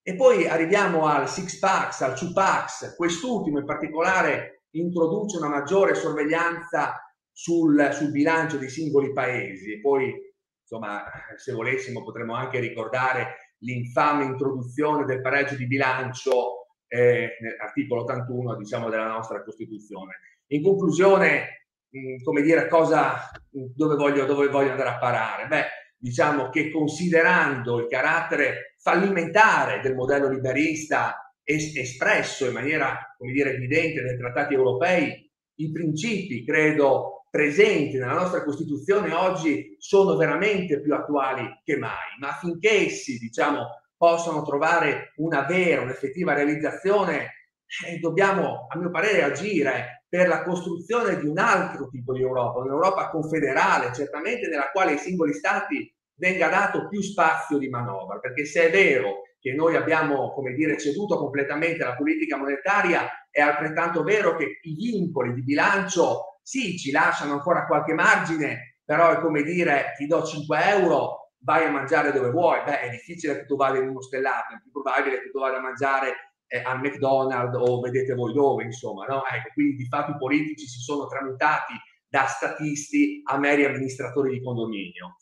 E poi arriviamo al six packs, al two packs, quest'ultimo in particolare introduce una maggiore sorveglianza sul, sul bilancio dei singoli paesi. E poi, insomma, se volessimo potremmo anche ricordare l'infame introduzione del pareggio di bilancio eh, articolo 81 diciamo, della nostra Costituzione. In conclusione, mh, mm, come dire, cosa, mm, dove, voglio, dove voglio andare a parare? Beh, diciamo che considerando il carattere fallimentare del modello liberista es- espresso in maniera come dire, evidente nei trattati europei, i principi, credo, presenti nella nostra Costituzione oggi sono veramente più attuali che mai, ma finché essi, diciamo, possano trovare una vera, un'effettiva realizzazione, eh, dobbiamo, a mio parere, agire per la costruzione di un altro tipo di Europa, un'Europa confederale, certamente nella quale ai singoli stati venga dato più spazio di manovra, perché se è vero che noi abbiamo, come dire, ceduto completamente la politica monetaria, è altrettanto vero che i vincoli di bilancio sì, ci lasciano ancora qualche margine, però è come dire ti do 5 euro, vai a mangiare dove vuoi. Beh, è difficile che tu vada in uno stellato, è più probabile che tu vada a mangiare eh, al McDonald's o vedete voi dove, insomma, no? Ecco, quindi di fatto i politici si sono tramutati da statisti a meri amministratori di condominio.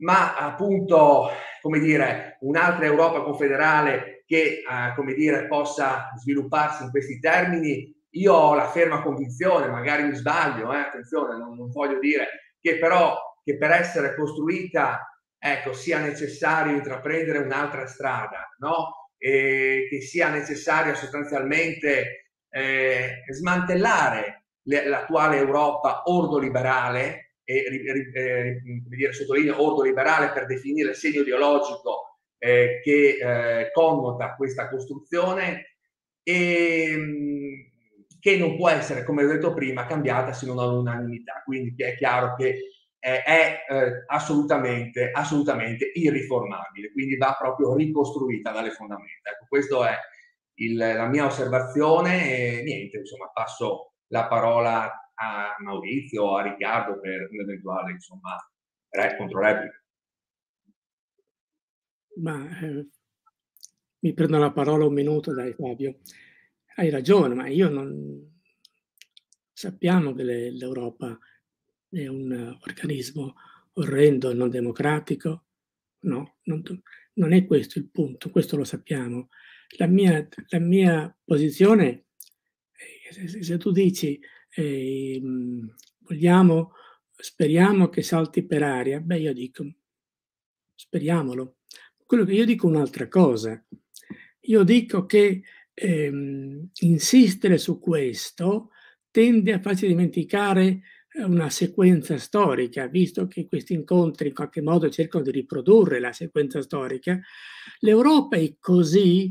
Ma appunto, come dire, un'altra Europa confederale che, eh, come dire, possa svilupparsi in questi termini, io ho la ferma convinzione, magari mi sbaglio, eh, attenzione, non, non voglio dire, che però che per essere costruita ecco, sia necessario intraprendere un'altra strada, no? E che sia necessario sostanzialmente eh, smantellare l'attuale Europa ordoliberale, e eh, sottolineo ordoliberale per definire il segno ideologico eh, che eh, connota questa costruzione e ehm, che non può essere, come ho detto prima, cambiata se non all'unanimità. Quindi è chiaro che eh, è eh, assolutamente, assolutamente irriformabile, quindi va proprio ricostruita dalle fondamenta. Ecco, questa è il, la mia osservazione e niente, insomma, passo la parola a Maurizio, o a Riccardo per un'eventuale insomma, re, controreplica.
Ma eh, mi prendo la parola un minuto, dai Fabio. Hai ragione, ma io non sappiamo che l'Europa è un organismo orrendo, non democratico. No, non, non, è questo il punto, questo lo sappiamo. La mia, la mia posizione, se, se, tu dici eh, vogliamo, speriamo che salti per aria, beh io dico speriamolo. Quello che io dico è un'altra cosa. Io dico che ehm, insistere su questo tende a farci dimenticare una sequenza storica, visto che questi incontri in qualche modo cercano di riprodurre la sequenza storica, l'Europa è così,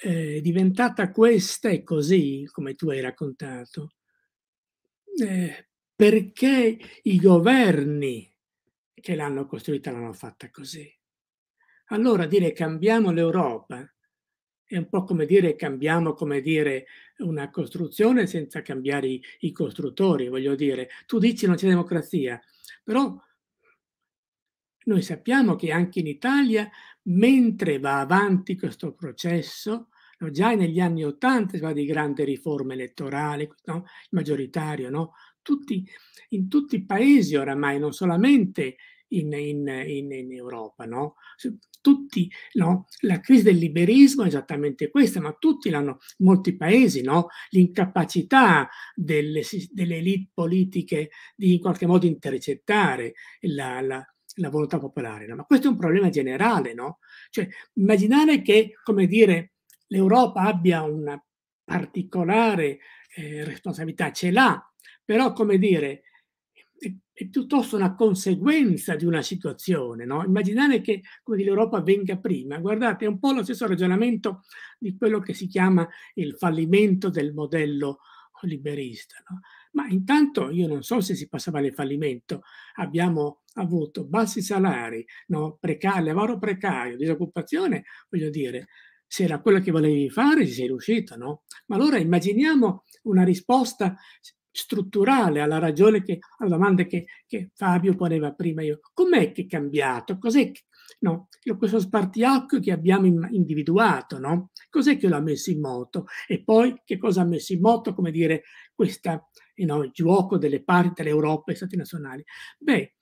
eh, diventata questa e così, come tu hai raccontato, eh, perché i governi che l'hanno costruita l'hanno fatta così. Allora dire cambiamo l'Europa è un po' come dire cambiamo come dire, una costruzione senza cambiare i, i costruttori, voglio dire. Tu dici non c'è democrazia, però noi sappiamo che anche in Italia, mentre va avanti questo processo, no, già negli anni Ottanta si va di grande riforma elettorale, no? maggioritario, no? Tutti, in tutti i paesi oramai, non solamente in, in, in, in Europa, no? tutti, no? la crisi del liberismo è esattamente questa, ma tutti l'hanno, molti paesi, no? l'incapacità delle, delle, elite politiche di in qualche modo intercettare la, la, la volontà popolare. No? Ma questo è un problema generale, cioè, immaginare che, dire, l'Europa abbia una particolare eh, responsabilità, ce l'ha, però, come dire, è, è piuttosto una conseguenza di una situazione. No? Immaginare che dire, l'Europa venga prima, guardate, è un po' lo stesso ragionamento di quello che si chiama il fallimento del modello liberista. No? Ma intanto io non so se si passava nel fallimento, abbiamo avuto bassi salari, no? precario, lavoro precario, disoccupazione, voglio dire, se era quello che volevi fare ci sei riuscito, no? Ma allora immaginiamo una risposta strutturale alla ragione, che, alla domanda che, che Fabio poneva prima io. Com'è che è cambiato? Cos'è che, no? questo spartiacque che abbiamo individuato, no? Cos'è che l'ha messo in moto? E poi che cosa ha messo in moto, come dire, questo no, gioco delle parti tra Europa e Stati nazionali? Beh,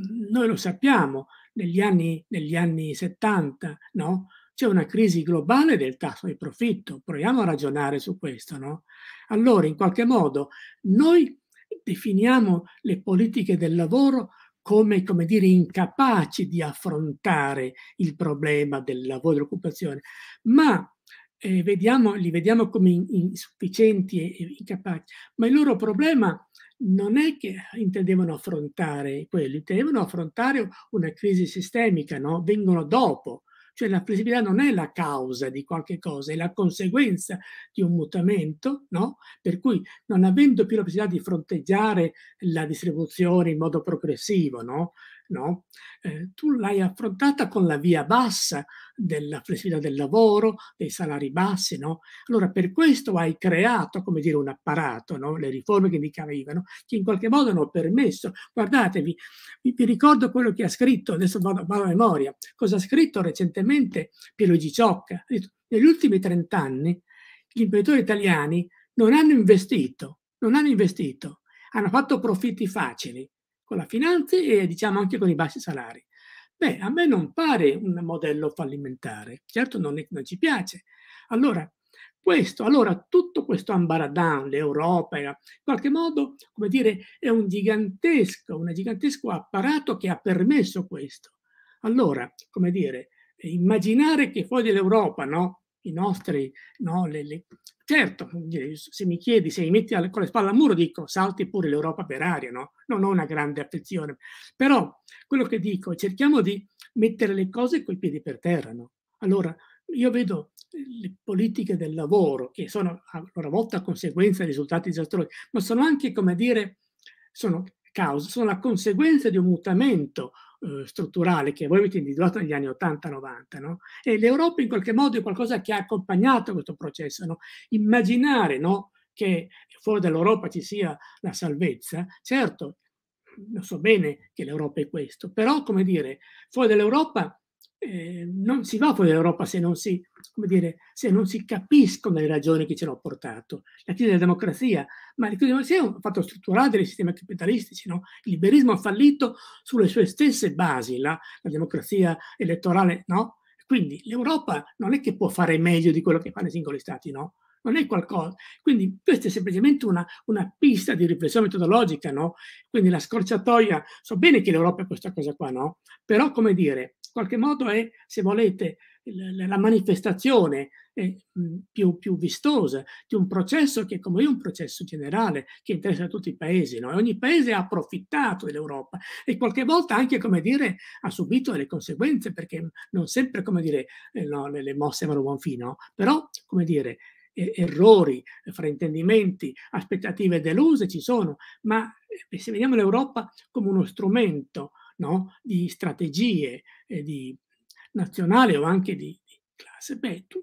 mm, noi lo sappiamo, negli anni, negli anni 70, no? C'è una crisi globale del tasso di profitto, proviamo a ragionare su questo, no? Allora, in qualche modo, noi definiamo le politiche del lavoro come, come dire, incapaci di affrontare il problema del lavoro e dell'occupazione, ma eh, vediamo, li vediamo come insufficienti e, incapaci, ma il loro problema non è che intendevano affrontare quello, intendevano affrontare una crisi sistemica, no? vengono dopo cioè la flessibilità non è la causa di qualche cosa, è la conseguenza di un mutamento, no? Per cui non avendo più la possibilità di fronteggiare la distribuzione in modo progressivo, no? no? eh, tu l'hai affrontata con la via bassa della flessibilità del lavoro, dei salari bassi. No? Allora per questo hai creato come dire, un apparato, no? le riforme che mi cavivano, che in qualche modo hanno permesso. Guardatevi, vi, vi ricordo quello che ha scritto, adesso vado, vado a memoria, cosa ha scritto recentemente Piero Giciocca. Negli ultimi 30 anni gli imprenditori italiani non hanno investito, non hanno investito, hanno fatto profitti facili con la finanza e diciamo anche con i bassi salari. Beh, a me non pare un modello fallimentare, certo non, è, non ci piace. Allora, questo, allora tutto questo ambaradan, l'Europa, in qualche modo, come dire, è un gigantesco, un gigantesco apparato che ha permesso questo. Allora, come dire, immaginare che fuori dell'Europa, no? i nostri, no, le, le... certo, se mi chiedi, se mi metti con le spalle al muro, dico salti pure l'Europa per aria, no? Non ho una grande affezione. Però quello che dico, è cerchiamo di mettere le cose coi piedi per terra, no? Allora, io vedo le politiche del lavoro, che sono a loro volta conseguenza dei risultati disastrosi, ma sono anche, come dire, sono causa, sono la conseguenza di un mutamento eh, strutturale che voi avete individuato negli anni 80-90, no? e l'Europa in qualche modo è qualcosa che ha accompagnato questo processo. No? Immaginare no, che fuori dall'Europa ci sia la salvezza, certo, lo so bene che l'Europa è questo, però come dire, fuori dall'Europa Ehm, non si va fuori dall'Europa se non, si, dire, se non si capiscono le ragioni che ci hanno portato. La crisi della democrazia, ma la crisi della democrazia è un fatto strutturale dei sistemi capitalistici, no? il liberismo ha fallito sulle sue stesse basi, la, la democrazia elettorale no. Quindi l'Europa non è che può fare meglio di quello che fanno i singoli stati, no? non è qualcosa. Quindi questa è semplicemente una, una pista di riflessione metodologica, no? Quindi la scorciatoia, so bene che l'Europa è questa cosa qua, no? Però, come dire, qualche modo è, se volete, la manifestazione eh, più, più, vistosa di un processo che, come è un processo generale che interessa tutti i paesi. No? ogni paese ha approfittato dell'Europa e qualche volta anche, come dire, ha subito delle conseguenze perché non sempre, come dire, eh, no, le, le mosse vanno a buon fine, no? però, come dire, errori, fraintendimenti, aspettative deluse ci sono, ma eh, se vediamo l'Europa come uno strumento no? di strategie eh, di nazionale o anche di, di classe, beh, tu,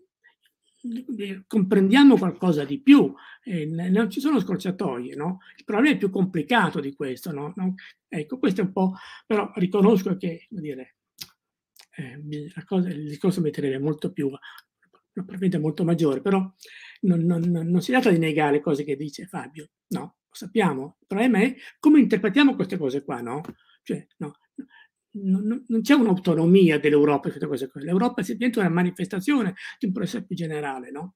eh, eh, comprendiamo qualcosa di più, eh, non ci sono scorciatoie, no? il problema è più complicato di questo. No? No? Ecco, questo è un po', però riconosco che dire, eh, cosa, il discorso mi metterebbe molto più, probabilmente molto maggiore, però non, non, non, si tratta di negare cose che dice Fabio, no, lo sappiamo, il problema è come interpretiamo queste cose qua, no? Cioè, no, non, non, c'è un'autonomia dell'Europa su queste cose. L'Europa è semplicemente una manifestazione di un processo più generale, no?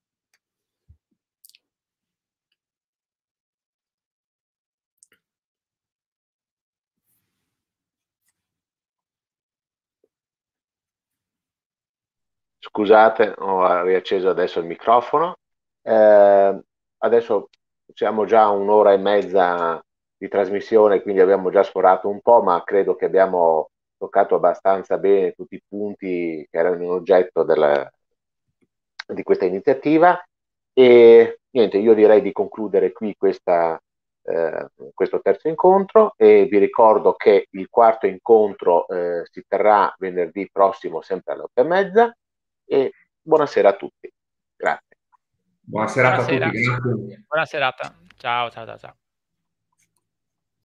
Scusate, ho riacceso adesso il microfono. Eh, adesso siamo già a un'ora e mezza di trasmissione, quindi abbiamo già sforato un po', ma credo che abbiamo toccato abbastanza bene tutti i punti che erano oggetto della, di questa iniziativa e niente, io direi di concludere qui questa, eh, questo terzo incontro e vi ricordo che il quarto incontro eh, si terrà venerdì prossimo sempre alle otto e mezza e buonasera a tutti. Grazie. Buona serata Buona a tutti. Grazie.
Buona serata. Ciao, ciao, ciao. ciao.